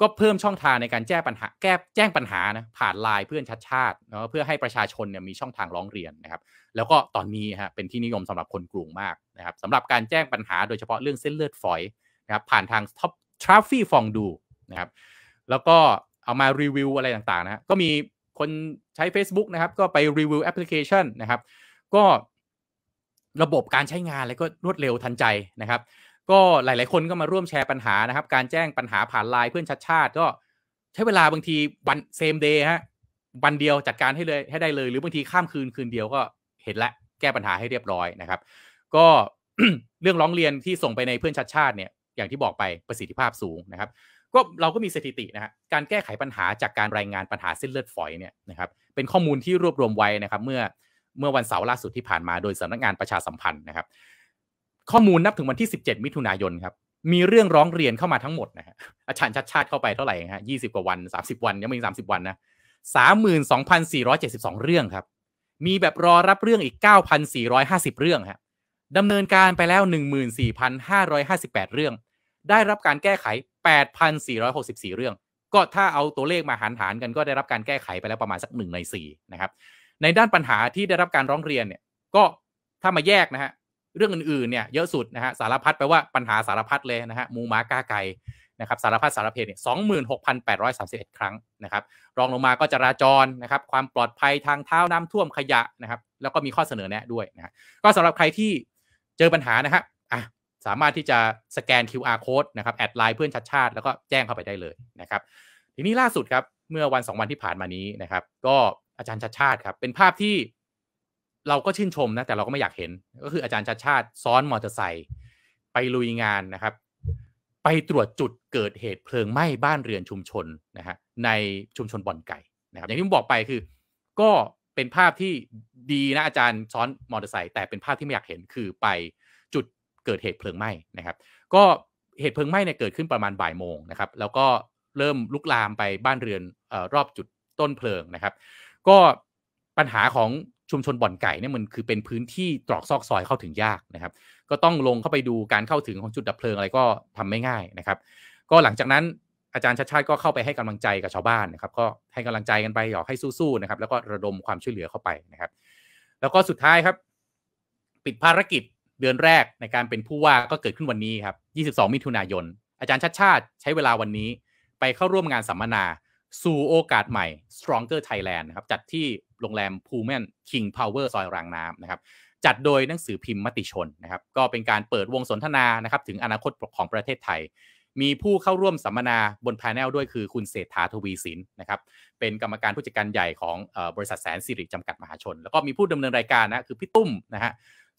ก็เพิ่มช่องทางในการแจ้ปัญหาแก้แจ้งปัญหานะผ่านไลน์เพื่อนชัดชาติเนาะเพื่อให้ประชาชนเนี่ยมีช่องทางร้องเรียนนะครับ แล้วก็ตอนนี้ฮะเป็นที่นิยมสำหรับคนกรุงมากนะครับสำหรับการแจ้งปัญหาโดยเฉพาะเรื่องเส้นเลือดฝอยนะครับผ่านทางท็อปทราฟฟี่ฟองดูนะครับแล้วก็เอามารีวิวอะไรต่างๆนะก็มีคนใช้ Facebook นะครับก็ไปรีวิวแอปพลิเคชันนะครับก็ระบบการใช้งาน แล้วก็รวดเร็วทันใจนะครับ ก็หลาย ๆ คนก็มาร่วมแชร์ปัญหานะครับ การแจ้งปัญหาผ่านไลน์เพื่อนชัดชาติ ก็ใช้เวลาบางทีวันเซมเดย์ฮะวันเดียวจัดการให้เลยให้ได้เลยหรือบางทีข้ามคืนคืนเดียวก็เห็นและแก้ปัญหาให้เรียบร้อยนะครับ ก็เรื่องร้องเรียนที่ส่งไปในเพื่อนชัดชาติเนี่ย อย่างที่บอกไปประสิทธิภาพสูงนะครับ ก็เราก็มีสถิตินะฮะการแก้ไขปัญหาจากการรายงานปัญหาเส้นเลือดฝอยเนี่ยนะครับเป็นข้อมูลที่รวบรวมไว้นะครับเมื่อเมื่อ วันเสาร์ล่าสุดที่ผ่านมาโดยสำนักงานประชาสัมพันธ์นะครับ ข้อมูลนับถึงวันที่ 17 มิถุนายนครับ มีเรื่องร้องเรียนเข้ามาทั้งหมด นะฮะอาจารย์ชัดชาติเข้า ไป เท่าไหร่ฮะยี่สิบกว่าวันสาสิบวันยังไม่ถึงสามสิบวัน นะสามหมื่นสองพันสี่ร้อยเจ็ดสิบสองเรื่องครับ มีแบบรอรับเรื่องอีกเก้าพันสี่ร้อยห้าสิบเรื่องฮะดำเนินการไปแล้วหนึ่งหมื่นสี่พันห้าร้อยห้าสิบแปดเรื่อง ได้รับการแก้ไขแปดพันสี่ร้อยหกสิบสี่เรื่อง ก็ถ้าเอาตัวเลขมาหารหารกันก็ได้รับการแก้ไขไปแล้วประมาณสักหนึ่งในสี่นะครับในด้านปัญหาที่ได้รับการร้องเรียนเนี่ยก็ถ้ามาแยกนะฮะเรื่องอื่นๆเนี่ยเยอะสุดนะฮะสารพัดแปลว่าปัญหาสารพัดเลยนะฮะมูมากาไก่นะครับสารพัดสารเพเนี่ยสองหมื่นหกพันแปดร้อยสามสิบเอ็ดครั้งนะครับ รองลงมาก็จราจรนะครับความปลอดภัยทางเท้าน้ำท่วมขยะนะครับแล้วก็มีข้อเสนอแนะด้วยนะก็สำหรับใครที่เจอปัญหานะฮะอ่ะสามารถที่จะสแกน QR code นะครับแอดไลน์เพื่อนชัดชาติแล้วก็แจ้งเข้าไปได้เลยนะครับทีนี้ล่าสุดครับเมื่อวัน2วันที่ผ่านมานี้นะครับ ก็อาจารย์ชัดชาติครับ เป็นภาพที่เราก็ชื่นชมนะแต่เราก็ไม่อยากเห็นก็คืออาจารย์ชัดชาติซ้อนมอเตอร์ไซค์ไปลุยงานนะครับ ไปตรวจจุดเกิดเหตุเพลิงไหม้บ้านเรือนชุมชนนะฮะในชุมชนบ่อนไก่นะครับ อย่างที่ผมบอกไปคือ ก็เป็นภาพที่ดีนะอาจารย์ซ้อนมอเตอร์ไซค์แต่เป็นภาพที่ไม่อยากเห็นคือไปจุดเกิดเหตุเพลิงไหม้นะครับ ก็เหตุเพลิงไหม้เนี่ยเกิดขึ้นประมาณบ่ายโมงนะครับ แล้วก็เริ่มลุกลามไปบ้านเรือนออรอบจุดต้นเพลิงนะครับก็ปัญหาของชุมชนบ่อนไก่เนี่ยมันคือเป็นพื้นที่ตรอกซอก ซอยเข้าถึงยากนะครับ ก็ต้องลงเข้าไปดูการเข้าถึงของจุดดับเพลิงอะไรก็ทำไม่ง่ายนะครับ ก็หลังจากนั้น อาจารย์ชติชาติก็เข้าไปให้กำลังใจกับชาวบ้านนะครับ ก็ให้กำลังใจกันไปหยอกให้สู้ๆนะครับ แล้วก็ระดมความช่วยเหลือเข้าไปนะครับ แล้วก็สุดท้ายครับ ปิดภารกิจเดือนแรกในการเป็นผู้ว่าก็เกิดขึ้นวันนี้ครับ 22 มิถุนายน อาจารย์ชติชาติใช้เวลาวันนี้ ไปเข้าร่วมงานสัมมนาสู่โอกาสใหม่ Stronger Thailand นะครับ จัดที่โรงแรมพูแมน King Power ซอยรางน้ำนะครับ จัดโดยหนังสือพิมพ์มติชนนะครับ ก็เป็นการเปิดวงสนทนานะครับถึงอนาคตของประเทศไทย มีผู้เข้าร่วมสัมมนาบนพาเนลด้วยคือคุณเศรษฐาทวีสินนะครับ เป็นกรรมการผู้จัดการใหญ่ของบริษัทแสนสิริจำกัดมหาชน แล้วก็มีผู้ดำเนินรายการนะคือพี่ตุ้มนะฮะ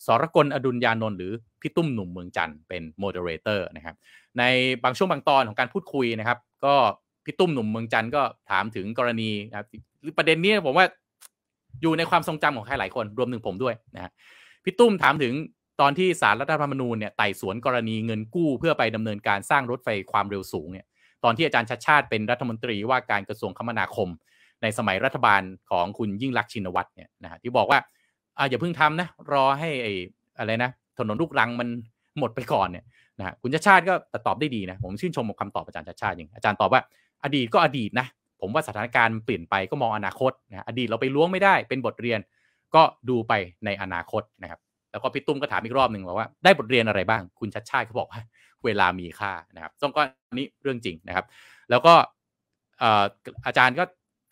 สรกลอดุลยานนท์หรือพี่ตุ้มหนุ่มเมืองจันทร์เป็นโมเดเลเตอร์นะครับ ในบางช่วงบางตอนของการพูดคุยนะครับก็พี่ตุ้ม หนุ่มเมืองจันทร์ก็ถามถึงกรณีนะครับประเด็นนี้ผมว่าอยู่ในความทรงจำของใครหลายคน รวมถึงผมด้วยนะฮะพี่ตุ้มถามถึงตอนที่สารรัฐธรรมนูญเนี่ยไต่สวนกรณีเงินกู้เพื่อไปดำเนินการสร้างรถไฟความเร็วสูงเนี่ยตอนที่อาจารย์ชัดชาติเป็นรัฐมนตรีว่าการกระทรวงคมนาคม ในสมัยรัฐบาลของคุณยิ่งรักชินวัตรเนี่ยนะฮะที่บอกว่าอาอย่าเพิ่งทำนะ รอให้ไอ้อะไรนะ ถนนลูกรังมันหมดไปก่อนเนี่ยนะฮะคุณชาติชาติก็ตอบได้ดีนะผม ชื่นชมกับคำตอบอาจารย์ชาติชาติอย่างอาจารย์ตอบว่าอดีตก็อดีตนะผมว่าสถานการณ์เปลี่ยนไปก็มองอนาคตนะอดีตเราไปล้วงไม่ได้เป็นบทเรียน ก็ดูไปในอนาคตนะครับแล้วก็พี่ตุ้มก็ถามอีกรอบหนึ่งว่าได้บทเรียนอะไรบ้างคุณชัดชาติเขาบอกว่า เวลามีค่านะครับต้องก็นี้เรื่องจริงนะครับ แล้วก็อาจารย์ก็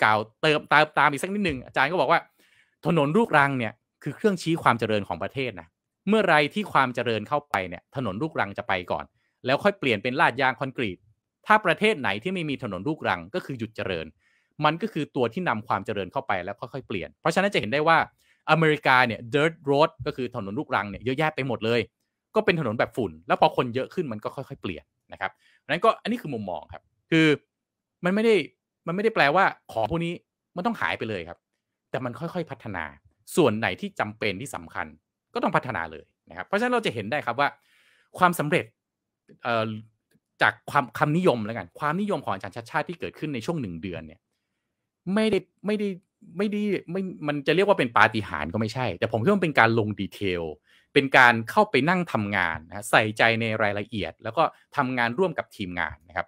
กล่าวเติมตามตามอีกสักนิดหนึ่งอาจารย์ก็บอกว่า ถนนลูกรังเนี่ยคือเครื่องชี้ความเจริญของประเทศนะเมื่อไรที่ความเจริญเข้าไปเนี่ยถนนลูกรังจะไปก่อน แล้วค่อยเปลี่ยนเป็นลาดยางคอนกรีตถ้าประเทศไหนที่ไม่มีถนนลูกรังก็คือหยุดเจริญ มันก็คือตัวที่นำความเจริญเข้าไปแล้วค่อยๆเปลี่ยน เพราะฉะนั้นจะเห็นได้ว่าอเมริกาเนี่ย dirt road ก็คือถนนลูกรังเนี่ยเยอะแยะไปหมดเลย ก็เป็นถนนแบบฝุ่น แล้วพอคนเยอะขึ้นมันก็ค่อยๆ เปลี่ยนนะครับ นั้นก็อันนี้คือมุมมองครับ คือมันไม่ได้มันไม่ได้แปลว่าของพวกนี้มันต้องหายไปเลยครับ แต่มันค่อยๆพัฒนา ส่วนไหนที่จำเป็นที่สำคัญก็ต้องพัฒนาเลยนะครับ เพราะฉะนั้นเราจะเห็นได้ครับว่าความสำเร็จจากความคำนิยมแล้วกัน ความนิยมของอาจารย์ชาติชาติที่เกิดขึ้นในช่วงหนึ่งเดือนเนี่ยไม่ได้ไม่ได้ไม่ได้ไม่มันจะเรียกว่าเป็นปาฏิหาริย์ก็ไม่ใช่ แต่ผมคิดว่าเป็นการลงดีเทลเป็นการเข้าไปนั่งทำงานนะใส่ใจในรายละเอียด แล้วก็ทำงานร่วมกับทีมงานนะครับ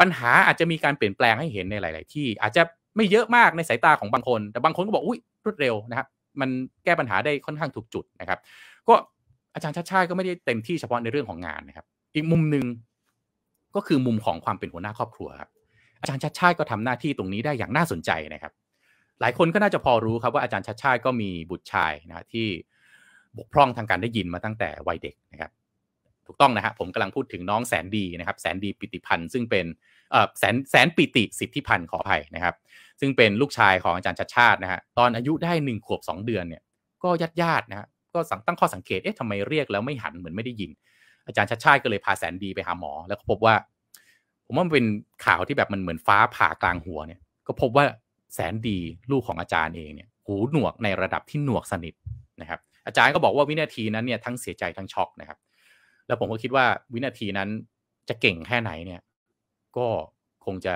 ปัญหาอาจจะมีการเปลี่ยนแปลงให้เห็นในหลาย ๆ ที่อาจจะไม่เยอะมากในสายตาของบางคน แต่บางคนก็บอกอุ้ยรวดเร็วนะครับมันแก้ปัญหาได้ค่อนข้างถูกจุดนะครับ ก็อาจารย์ชาติชาติก็ไม่ได้เต็มที่เฉพาะในเรื่องของงานนะครับ อีกมุมหนึ่งก็คือมุมของความเป็นหัวหน้าครอบครัวครับอาจารย์ชัดชาติก็ทำหน้าที่ตรงนี้ได้อย่างน่าสนใจนะครับ หลายคนก็น่าจะพอรู้ครับ ว่าอาจารย์ชัดชาติ ก็มีบุตรชายนะที่บกพร่องทางการได้ยินมาตั้งแต่วัยเด็กนะครับถูกต้องนะับผมกำลังพูดถึงน้องแสนดีนะครับ แสนดีปิติพันธ์ซึ่งเป็นแสนแสนปิติสิทธิพันธ์ขออภัยนะครับซึ่งเป็นลูกชายของอาจารย์ชัดชาตินะฮะตอนอายุได้1ขวบ2 เดือนเนี่ยก็ญาติญาตินะฮะก็ตั้งข้อสังเกตเอ๊ะทำไมเรียกแล้วไม่หันเหมือนไม่ได้ยินอาจารย์ชัดชาติ ก็เลยพาแสนดีไปหาหมอแล้วก็พบว่า ผมว่ามันเป็นข่าวที่แบบมันเหมือนฟ้าผ่ากลางหัวเนี่ย ก็พบว่าแสนดีลูกของอาจารย์เองเนี่ย หูหนวกในระดับที่หนวกสนิทนะครับ อาจารย์ก็บอกว่าวินาทีนั้นเนี่ยทั้งเสียใจทั้งช็อกนะครับ แล้วผมก็คิดว่าวินาทีนั้นจะเก่งแค่ไหนเนี่ยก็คงจะ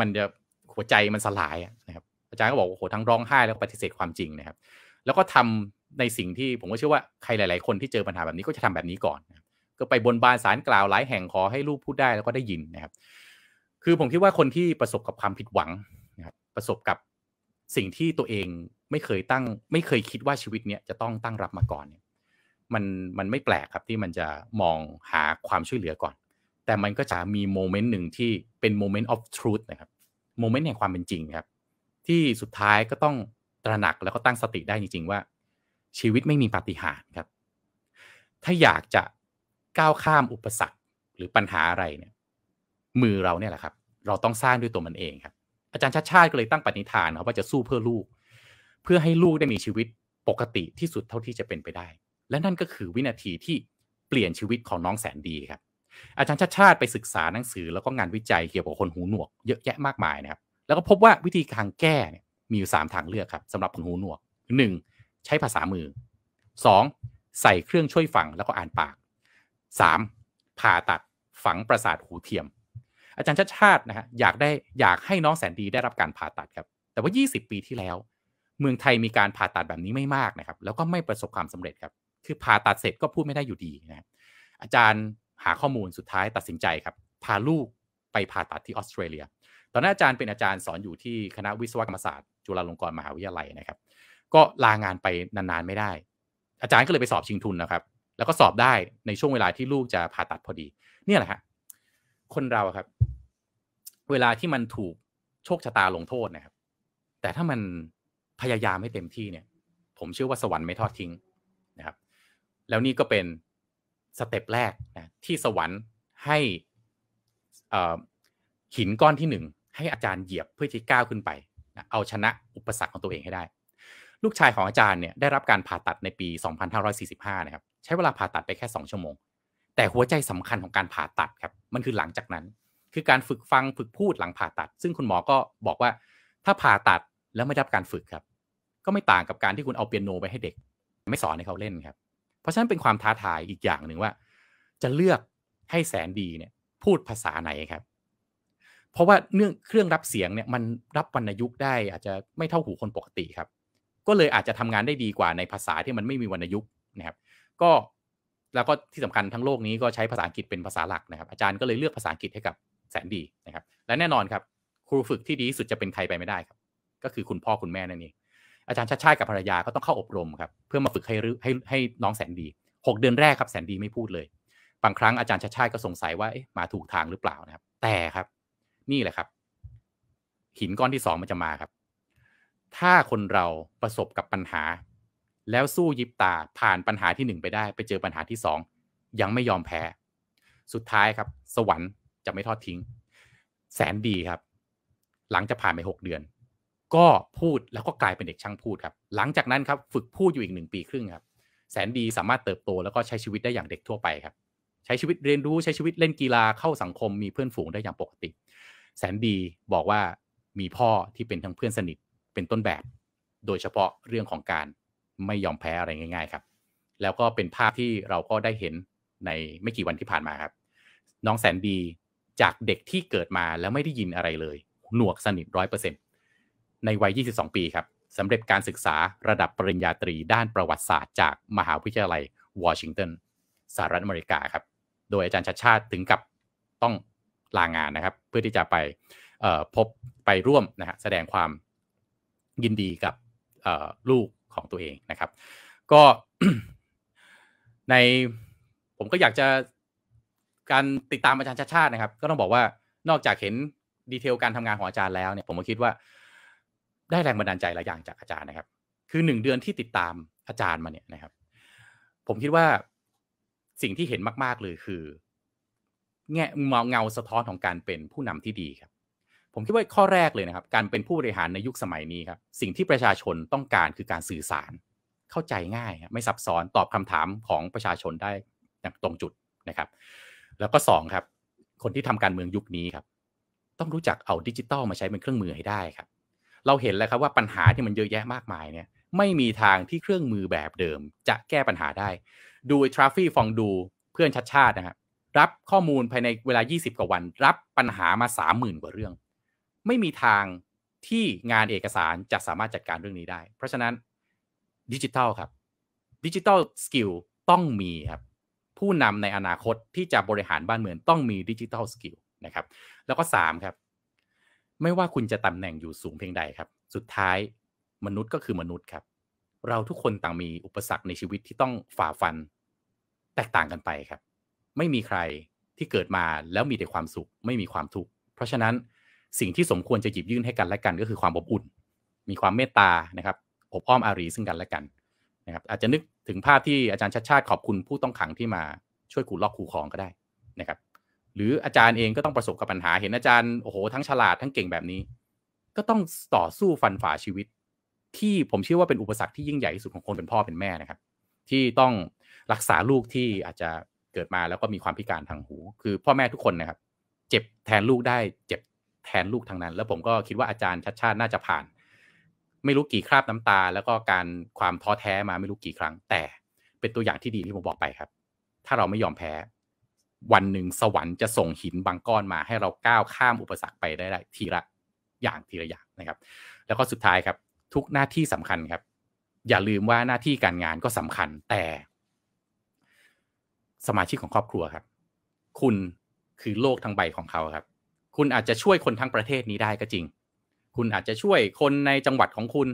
มันจะหัวใจมันสลายนะครับ อาจารย์ก็บอกว่าโหทั้งร้องไห้แล้วปฏิเสธความจริงนะครับ แล้วก็ทำในสิ่งที่ผมก็เชื่อว่าใครหลายๆคนที่เจอปัญหาแบบนี้ก็จะทำแบบนี้ก่อน ก็ไปบนบานสารกล่าวหลายแห่งขอให้ลูกพูดได้แล้วก็ได้ยินนะครับ คือผมคิดว่าคนที่ประสบกับความผิดหวังนะครับ ประสบกับสิ่งที่ตัวเองไม่เคยตั้ง ไม่เคยคิดว่าชีวิตเนี้ยจะต้องตั้งรับมาก่อนเนี่ยมันมันไม่แปลกครับที่มันจะมองหาความช่วยเหลือก่อน แต่มันก็จะมีโมเมนต์หนึ่งที่เป็นโมเมนต์ออฟทรูธนะครับ โมเมนต์แห่งความเป็นจริงครับ ที่สุดท้ายก็ต้องตระหนักแล้วก็ตั้งสติได้จริงๆว่าชีวิตไม่มีปาฏิหาริย์ครับ ถ้าอยากจะก้าวข้ามอุปสรรคหรือปัญหาอะไรเนี่ยมือเราเนี่ยแหละครับ เราต้องสร้างด้วยตัวมันเอง ครับ อาจารย์ชาติชาติก็เลยตั้งปณิธานครับว่า จะสู้เพื่อลูก เพื่อให้ลูกได้มีชีวิตปกติที่สุดเท่าที่จะเป็นไปได้ และนั่นก็คือวินาทีที่เปลี่ยนชีวิตของน้องแสนดีครับ อาจารย์ชาติชาติไปศึกษาหนังสือ แล้วก็งานวิจัยเกี่ยวกับคนหูหนวกเยอะแยะมากมายนะครับแล้วก็พบว่าวิธีการแก้เนี่ยมีอยู่สามทางเลือกครับสำหรับคนหูหนวกหนึ่งใช้ภาษามือ 2. ใส่เครื่องช่วยฟังแล้วก็อ่านปาก 3. ผ่าตัดฝังประสาทหูเทียม อาจารย์ชาติชาตินะฮะอยากได้อยากให้น้องแสนดีได้รับการผ่าตัดครับ แต่ว่า 20 ปีที่แล้ว เมืองไทยมีการผ่าตัดแบบนี้ไม่มากนะครับ แล้วก็ไม่ประสบความสำเร็จครับ คือผ่าตัดเสร็จก็พูดไม่ได้อยู่ดีนะอาจารย์หาข้อมูลสุดท้ายตัดสินใจครับ พาลูกไปผ่าตัดที่ออสเตรเลีย ตอนนั้นอาจารย์เป็นอาจารย์สอนอยู่ที่คณะวิศวกรรมศาสตร์ จุฬาลงกรณ์มหาวิทยาลัยนะครับก็ลางานไปนานๆไม่ได้ อาจารย์ก็เลยไปสอบชิงทุนนะครับ แล้วก็สอบได้ในช่วงเวลาที่ลูกจะผ่าตัดพอดี เนี่ยแหละครคนเราครับ เวลาที่มันถูกโชคชะตาลงโทษนะครับ แต่ถ้ามันพยายามให้เต็มที่เนี่ย ผมเชื่อว่าสวรรค์ไม่ทอดทิ้งนะครับ แล้วนี่ก็เป็นสเต็ปแรกนะ ที่สวรรค์ให้หินก้อนที่หนึ่งให้อาจารย์เหยียบเพื่อที่ก้าวขึ้นไปนะเอาชนะ อุปสรรคของตัวเองให้ได้ลูกชายของอาจารย์เนี่ยได้รับการผ่าตัดในปี 2545 นะครับใช้เวลาผ่าตัดไปแค่ 2ชั่วโมง แต่หัวใจสำคัญของการผ่าตัดครับมันคือหลังจากนั้นคือการฝึกฟังฝึกพูดหลังผ่าตัด ซึ่งคุณหมอก็บอกว่าถ้าผ่าตัดแล้วไม่รับการฝึกครับ ก็ไม่ต่างกับการที่คุณเอาเปียโนไปให้เด็ก ไม่สอนให้เขาเล่นครับ เพราะฉะนั้นเป็นความท้าทายอีกอย่างหนึ่งว่า จะเลือกให้แสนดีเนี่ยพูดภาษาไหนครับ เพราะว่าเนื่องเครื่องรับเสียงเนี่ยมันรับวรรณยุกต์ได้อาจจะไม่เท่าหูคนปกติครับก็เลยอาจจะทำงานได้ดีกว่าในภาษาที่มันไม่มีวรรณยุกต์นะครับ ก็แล้วก็ที่สำคัญทั้งโลกนี้ก็ใช้ภาษา อังกฤษเป็นภาษาหลักนะครับ อาจารย์ก็เลยเลือกภาษาอังกฤษให้กับแสนดีนะครับ และแน่นอนครับ ครูฝึกที่ดีที่สุดจะเป็นใครไปไม่ได้ครับ ก็คือคุณพ่อคุณแม่นั่นเองอาจารย์ชาชาติกับภรรยาก็ต้องเข้าอบรมครับ เพื่อมาฝึกให้รให้ให้น้องแสนดี6เดือนแรกครับแสนดีไม่พูดเลย บางครั้งอาจารย์ชาชาติก็สงสัยว่ามาถูกทางหรือเปล่านะครับ แต่ครับ นี่แหละครับ หินก้อนที่สองมันจะมาครับถ้าคนเราประสบกับปัญหา แล้วสู้ยิบตาผ่านปัญหาที่หนึ่งไปได้ ไปเจอปัญหาที่สองยังไม่ยอมแพ้ สุดท้ายครับ สวรรค์จะไม่ทอดทิ้ง แสนดีครับ หลังจะผ่านไปหกเดือน ก็พูดแล้วก็กลายเป็นเด็กช่างพูดครับ หลังจากนั้นครับฝึกพูดอยู่อีกหนึ่งปีครึ่งครับ แสนดีสามารถเติบโตแล้วก็ใช้ชีวิตได้อย่างเด็กทั่วไปครับ ใช้ชีวิตเรียนรู้ใช้ชีวิตเล่นกีฬาเข้าสังคมมีเพื่อนฝูงได้อย่างปกติ แสนดีบอกว่ามีพ่อที่เป็นทั้งเพื่อนสนิทเป็นต้นแบบโดยเฉพาะเรื่องของการไม่ยอมแพ้อะไรง่ายๆครับ แล้วก็เป็นภาพที่เราก็ได้เห็นในไม่กี่วันที่ผ่านมาครับ น้องแสนดีจากเด็กที่เกิดมาแล้วไม่ได้ยินอะไรเลย หนวกสนิทร้อยเปอร์เซ็นต์ในวัย 22 ปีครับสำเร็จการศึกษาระดับปริญญาตรีด้านประวัติศาสตร์จากมหาวิทยาลัยวอชิงตันสหรัฐอเมริกาครับโดยอาจารย์ชัดชาติถึงกับต้องลางานนะครับ เพื่อที่จะไปพบไปร่วมนะฮะแสดงความยินดีกับลูกของตัวเองนะครับ ก็ในผมก็อยากจะการติดตามอาจารย์ชาชาตินะครับ ก็ต้องบอกว่านอกจากเห็นดีเทลการทำงานของอาจารย์แล้วเนี่ย ผมก็คิดว่า ได้แรงบันดาลใจหลายอย่างจากอาจารย์นะครับ คือหนึ่งเดือนที่ติดตามอาจารย์มาเนี่ยนะครับ ผมคิดว่าสิ่งที่เห็นมาก ๆเลยคือแง่เงาสะท้อนของการเป็นผู้นำที่ดีครับผมคิดว่าข้อแรกเลยนะครับ การเป็นผู้บริหารในยุคสมัยนี้ครับ สิ่งที่ประชาชนต้องการคือการสื่อสาร เข้าใจง่ายไม่ซับซ้อนตอบคำถามของประชาชนได้อย่างตรงจุดนะครับ แล้วก็ 2 ครับ คนที่ทำการเมืองยุคนี้ครับ ต้องรู้จักเอาดิจิตอลมาใช้เป็นเครื่องมือให้ได้ครับ เราเห็นแล้วครับว่าปัญหาที่มันเยอะแยะมากมายเนี่ยไม่มีทางที่เครื่องมือแบบเดิม จะแก้ปัญหาได้ ดูทราฟฟี่ฟองดูเพื่อนชัดชาตินะครับรับข้อมูลภายในเวลา 20กว่าวัน รับปัญหามา 30,000กว่าเรื่องไม่มีทางที่งานเอกสารจะสามารถจัดการเรื่องนี้ได้ เพราะฉะนั้นดิจิทัลครับดิจิทัลสกิลต้องมี ครับ ผู้นำในอนาคตที่จะบริหารบ้านเมืองต้องมีดิจิทัลสกิลนะครับ แล้วก็ 3 ครับ ไม่ว่าคุณจะตำแหน่งอยู่สูงเพียงใดครับ สุดท้ายมนุษย์ก็คือมนุษย์ครับ เราทุกคนต่างมีอุปสรรคในชีวิตที่ต้องฝ่าฟันแตกต่างกันไปครับ ไม่มีใครที่เกิดมาแล้วมีแต่ความสุข ไม่มีความทุกข์เพราะฉะนั้นสิ่งที่สมควรจะหยิบยื่นให้กันและกันก็คือความอบอุ่น มีความเมตตานะครับอบอ้อมอารีซึ่งกันและกันนะครับ อาจจะนึกถึงภาพที่อาจารย์ชัดชาติขอบคุณผู้ต้องขังที่มาช่วยขูดลอกขูคลองก็ได้นะครับ หรืออาจารย์เองก็ต้องประสบกับปัญหา เห็นอาจารย์โอ้โห ทั้งฉลาดทั้งเก่งแบบนี้ ก็ต้องต่อสู้ฟันฝ่าชีวิต ที่ผมเชื่อว่าเป็นอุปสรรคที่ยิ่งใหญ่ที่สุดของคนเป็นพ่อเป็นแม่นะครับ ที่ต้องรักษาลูกที่อาจจะเกิดมาแล้วก็มีความพิการทางหู คือพ่อแม่ทุกคนนะครับ เจ็บแทนลูกได้เจ็บแทนลูกทางนั้นแล้วผมก็คิดว่าอาจารย์ชัดชาติน่าจะผ่าน ไม่รู้กี่คราบน้ำตา แล้วก็การความท้อแท้มาไม่รู้กี่ครั้ง แต่เป็นตัวอย่างที่ดีที่ผมบอกไปครับ ถ้าเราไม่ยอมแพ้ วันหนึ่งสวรรค์จะส่งหินบางก้อนมาให้เราก้าวข้ามอุปสรรคไปได้ ทีละอย่างทีละอย่างนะครับ แล้วก็สุดท้ายครับ ทุกหน้าที่สำคัญครับ อย่าลืมว่าหน้าที่การงานก็สำคัญแต่ สมาชิกของครอบครัวครับ คุณคือโลกทั้งใบของเขาครับคุณอาจจะช่วยคนทั้งประเทศนี้ได้ก็จริง คุณอาจจะช่วยคนในจังหวัดของคุณ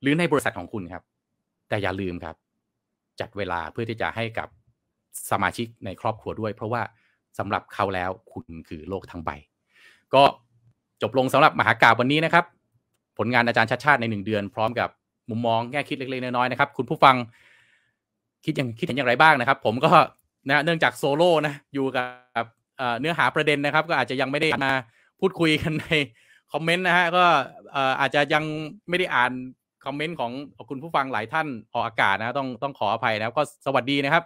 หรือในบริษัทของคุณครับ แต่อย่าลืมครับ จัดเวลาเพื่อที่จะให้กับสมาชิกในครอบครัวด้วยเพราะว่าสำหรับเขาแล้วคุณคือโลกทั้งใบ ก็จบลงสำหรับมหากาบวันนี้นะครับ ผลงานอาจารย์ชาติชาติในหนึ่งเดือนพร้อมกับมุมมองแง่คิดเล็กๆน้อยๆนะครับคุณผู้ฟังคิดยังคิดเห็นอย่างไรบ้างนะครับ ผมก็นะเนื่องจากโซโล่นะอยู่กับเนื้อหาประเด็นนะครับก็อาจจะยังไม่ได้มาพูดคุยกันในคอมเมนต์นะฮะก็อาจจะยังไม่ได้อ่านคอมเมนต์ของคุณผู้ฟังหลายท่านออกอากาศนะต้องต้องขออภัยนะครับก็สวัสดีนะครับ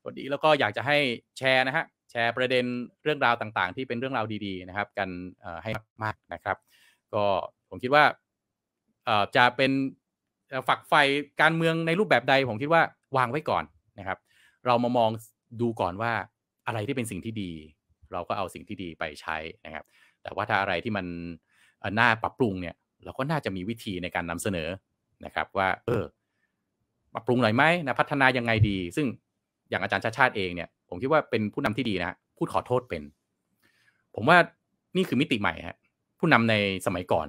สวัสดีแล้วก็อยากจะให้แชร์นะฮะแชร์ประเด็นเรื่องราวต่างๆที่เป็นเรื่องราวดีๆนะครับ กันให้มากๆนะครับก็ผมคิดว่าจะเป็นฝักไฟการเมืองในรูปแบบใดผมคิดว่าวางไว้ก่อนนะครับ เรามามองดูก่อนว่าอะไรที่เป็นสิ่งที่ดีเราก็เอาสิ่งที่ดีไปใช้นะครับ แต่ว่าถ้าอะไรที่มันน่าปรับปรุงเนี่ย เราก็น่าจะมีวิธีในการนำเสนอนะครับ ว่า เออ ปรับปรุง หน่อยไหมนะ พัฒนายัง ไงดี ซึ่งอย่างอาจารย์ชา ชาติ เอง เนี่ย ผมคิดว่าเป็นผู้นำที่ดี นะ พูดขอโทษเป็น ผมว่านี่คือมิติใหม่ฮะผู้นำในสมัยก่อน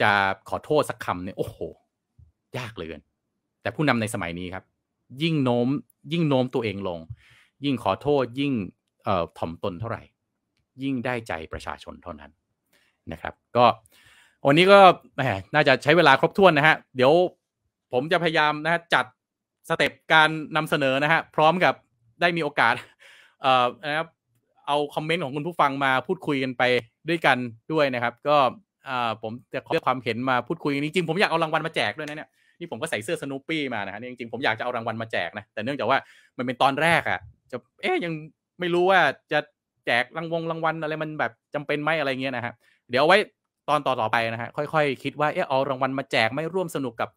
จะขอโทษสักคำเนี่ยโอ้โหยากเลยนแต่ผู้นำในสมัยนี้ครับ ยิ่งโน้มยิ่งโน้มตัวเองลง ยิ่งขอโทษยิ่งถ่อมตนเท่าไหร่ยิ่งได้ใจประชาชนเท่านั้นนะครับ ก็วันนี้ก็น่าจะใช้เวลาครบถ้วนนะฮะเดี๋ยวผมจะพยายามนะจัดสเต็ปการนำเสนอนะฮะพร้อมกับได้มีโอกาสเอ่อนะครับเอาคอมเมนต์ของคุณผู้ฟังมาพูดคุยกันไปด้วยกันด้วยนะครับ ก็ผมจะขอความเห็นมาพูดคุยนจริงๆผมอยากเอารางวัลมาแจกด้วยนะเนี่ยนี่ผมก็ใส่เสื้อสโนปี้มานะฮะจริงๆผมอยากจะเอารางวัลมาแจกนะแต่เนื่องจากว่ามันเป็นตอนแรกอะจะเอ๊ยยังไม่รู้ว่าจะแจกรางวงรางวัลอะไรมันแบบจำเป็นไหมอะไร เงี้ย นะ ฮะ เดี๋ยว ไว้ตอนต่อต่อไป นะฮะ ค่อยๆคคิดว่าเออเอารางวัลมาแจกไม่ร่วมสนุกกับ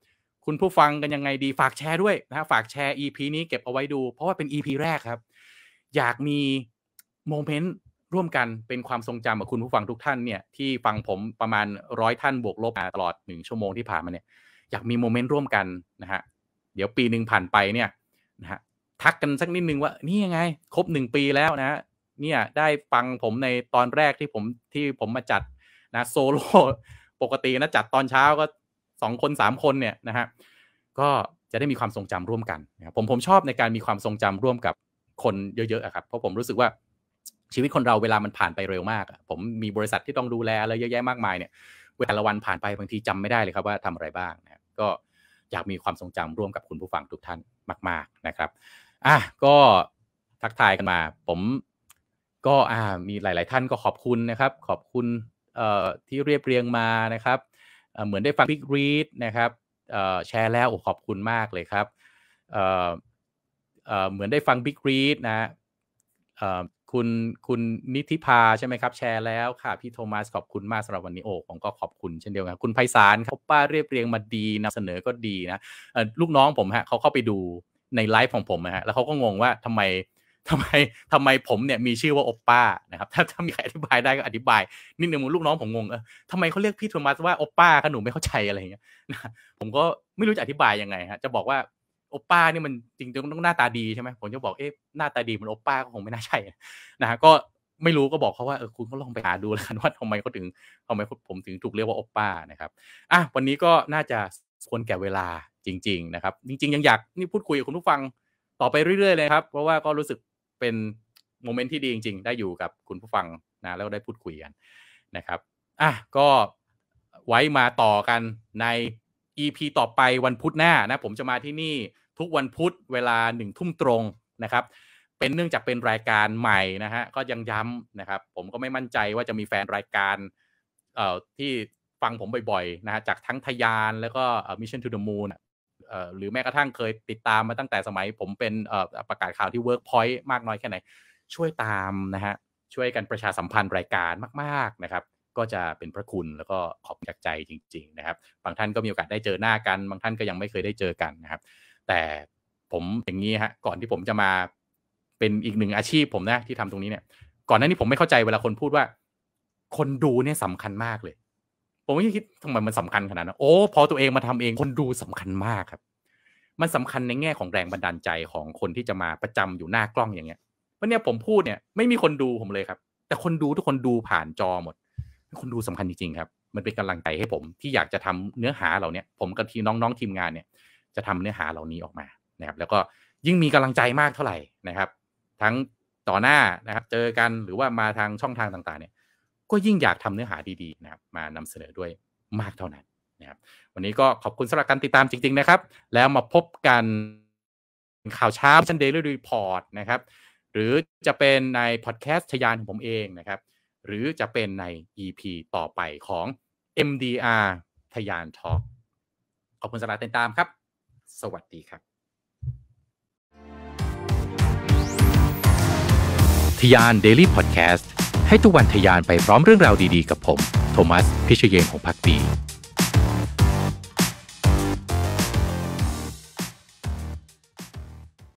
คุณผู้ฟังกันยังไงดีฝากแชร์ด้วยนะฮะฝากแชร์ EP นี้เก็บ เอาไว้ดู เพราะว่าเป็น EP แรกครับ อยากมีโมเมนต์ร่วมกันเป็นความทรงจำกับคุณผู้ฟังทุกท่านเนี่ยที่ฟังผมประมาณร้อยท่านบวกลบตลอดหนึ่งชั่วโมงที่ผ่านมาเนี่ยอยากมีโมเมนต์ร่วมกันนะฮะเดี๋ยวปีหนึ่งผ่านไปเนี่ยนะฮะทักกันสักนิดนึงว่านี่ยังไง ครบหนึ่งปีแล้วนะเนี่ยได้ฟังผมในตอนแรกที่ผมที่ผมมาจัดนะโซโล่ปกตินะจัดตอนเช้าก็สองคนสามคนเนี่ยนะฮะก็จะได้มีความทรงจำร่วมกันนะผมผมชอบในการมีความทรงจำร่วมกับคนเยอะๆครับเพราะผมรู้สึกว่าชีวิตคนเราเวลามันผ่านไปเร็วมาก ผมมีบริษัทที่ต้องดูแลอะไรเยอะแยะมากมายเนี่ยเวละวันผ่านไปบางทีจำไม่ได้เลยครับว่าทำอะไรบ้างนะก็อยากมีความทรงจำร่วมกับคุณผู้ฟังทุกท่านมาก ๆนะครับอ่ะก็ทักทายกันมาผมก็อ่ามีหลายๆท่านก็ขอบคุณนะครับ ขอบคุณเอ่อที่เรียบเรียงมานะครับเหมือนได้ฟังพิกรีดนะครับแชร์แล้วขอบคุณมากเลยครับเออ่เหมือนได้ฟังบิ๊กรีดนะเออ่คุณคุณนิธิพาใช่ไหมครับ แชร์แล้วค่ะพี่โทมัสขอบคุณมากสำหรับวันนี้โอ้ผมก็ขอบคุณเช่นเดียวกันคุณไพศาลครับป้าเรียบเรียงมาดีนำเสนอก็ดีนะลูกน้องผมฮะเขาเข้าไปดูในไลฟ์ของผมนะฮะแล้วเขาก็งงว่าทำไมทำไมทำไมผมเนี่ยมีชื่อว่าโอปป้านะครับถ้าถ้ามีใครอธิบายได้ก็อธิบายนิดนึงลูกน้องผมงงเออทำไมเขาเรียกพี่โทมัสว่าโอปป้าขหนูไม่เข้าใจอะไรอย่างเงี้ยผมก็ไม่รู้จะอธิบายยังไงฮะ จะบอกว่าโอป้านี่มันจริงๆต้องหน้าตาดีใช่ไหมผมจะบอกเอ๊ะหน้าตาดีมันโอป้าก็คงไม่น่าใช่นะฮะก็ไม่รู้ก็บอกเขาว่าเออคุณก็ลองไปหาดูแล้วกันว่าทำไมเขาถึงทำไมผมถึงถูกเรียกว่าโอป้านะครับอ่ะวันนี้ก็น่าจะควรแก่เวลาจริง ๆ นะครับจริงๆยังอยากนี่พูดคุยกับคุณผู้ฟังต่อไปเรื่อยๆเลย ครับ เพราะว่าก็รู้สึกเป็นโมเมนต์ที่ดีจริงๆ ได้อยู่กับคุณผู้ฟังนะแล้วได้พูดคุย กันนะครับอ่ะก็ไว้มาต่อกันใน EP ต่อไปวันพุธหน้านะผมจะมาที่นี่ทุกวันพุธเวลาหนึ่งทุ่มตรงนะครับ เป็นเนื่องจากเป็นรายการใหม่นะฮะก็ยังย้ำนะครับ ผมก็ไม่มั่นใจว่าจะมีแฟนรายการเอ่อที่ฟังผมบ่อยๆนะฮะจากทั้งทยานแล้วก็มิชชั่นทูเดอะมูนหรือแม้กระทั่งเคยติดตามมาตั้งแต่สมัยผมเป็นประกาศข่าวที่ Workpoint มากน้อยแค่ไหน ช่วยตามนะฮะช่วยกันประชาสัมพันธ์รายการมาก ๆนะครับ ก็จะเป็นพระคุณแล้วก็ขอบจากใจจริงๆนะครับ บางท่านก็มีโอกาสได้เจอหน้ากันบางท่านก็ยังไม่เคยได้เจอกันนะครับ แต่ผมอย่างนี้ฮะก่อนที่ผมจะมาเป็นอีกหนึ่งอาชีพผมนะที่ทำตรงนี้เนี่ยก่อนหน้านี้ผมไม่เข้าใจเวลาคนพูดว่า คนดูเนี่ยสำคัญมากเลยผมม่คิดทำไมมันสำคัญขนาดนั้น โอ้ พอตัวเองมาทำเอง คนดูสำคัญมากครับ มันสำคัญในแง่ของแรงบันดาลใจของคนที่จะมาประจำอยู่หน้ากล้องอย่างเงี้ยเพราะเนี่ยผมพูดเนี่ยไม่มีคนดูผมเลยครับ แต่คนดูทุกคนดูผ่านจอหมด คนดูสำคัญจริงๆครับ มันเป็นกำลังใจให้ผมที่อยากจะทำเนื้อหาเหล่านี้ผมกับทีน้องๆทีมงานเนี่ย จะทำเนื้อหาเหล่านี้ออกมานะครับ แล้วก็ยิ่งมีกำลังใจมากเท่าไหร่นะครับ ทั้งต่อหน้านะครับ เจอกันหรือว่ามาทางช่องทางต่างๆเนี่ยก็ยิ่งอยากทำเนื้อหาดีๆนะครับมานำเสนอด้วยมากเท่านั้นนะครับวันนี้ก็ขอบคุณสำหรับการติดตามจริง ๆนะครับ แล้วมาพบกันข่าวเช้าชันเดลี่รีพอร์ตนะครับ หรือจะเป็นในพอดแคสต์ชยานของผมเองนะครับ หรือจะเป็นใน EP ต่อไปของ MDR ทยานทอกขอบคุณสำหรับติดตามครับ สวัสดีครับ ทยาน Daily Podcast ให้ทุกวันทยานไปพร้อมเรื่องราวดีๆกับผม โทมัส พิชเยงของพักดี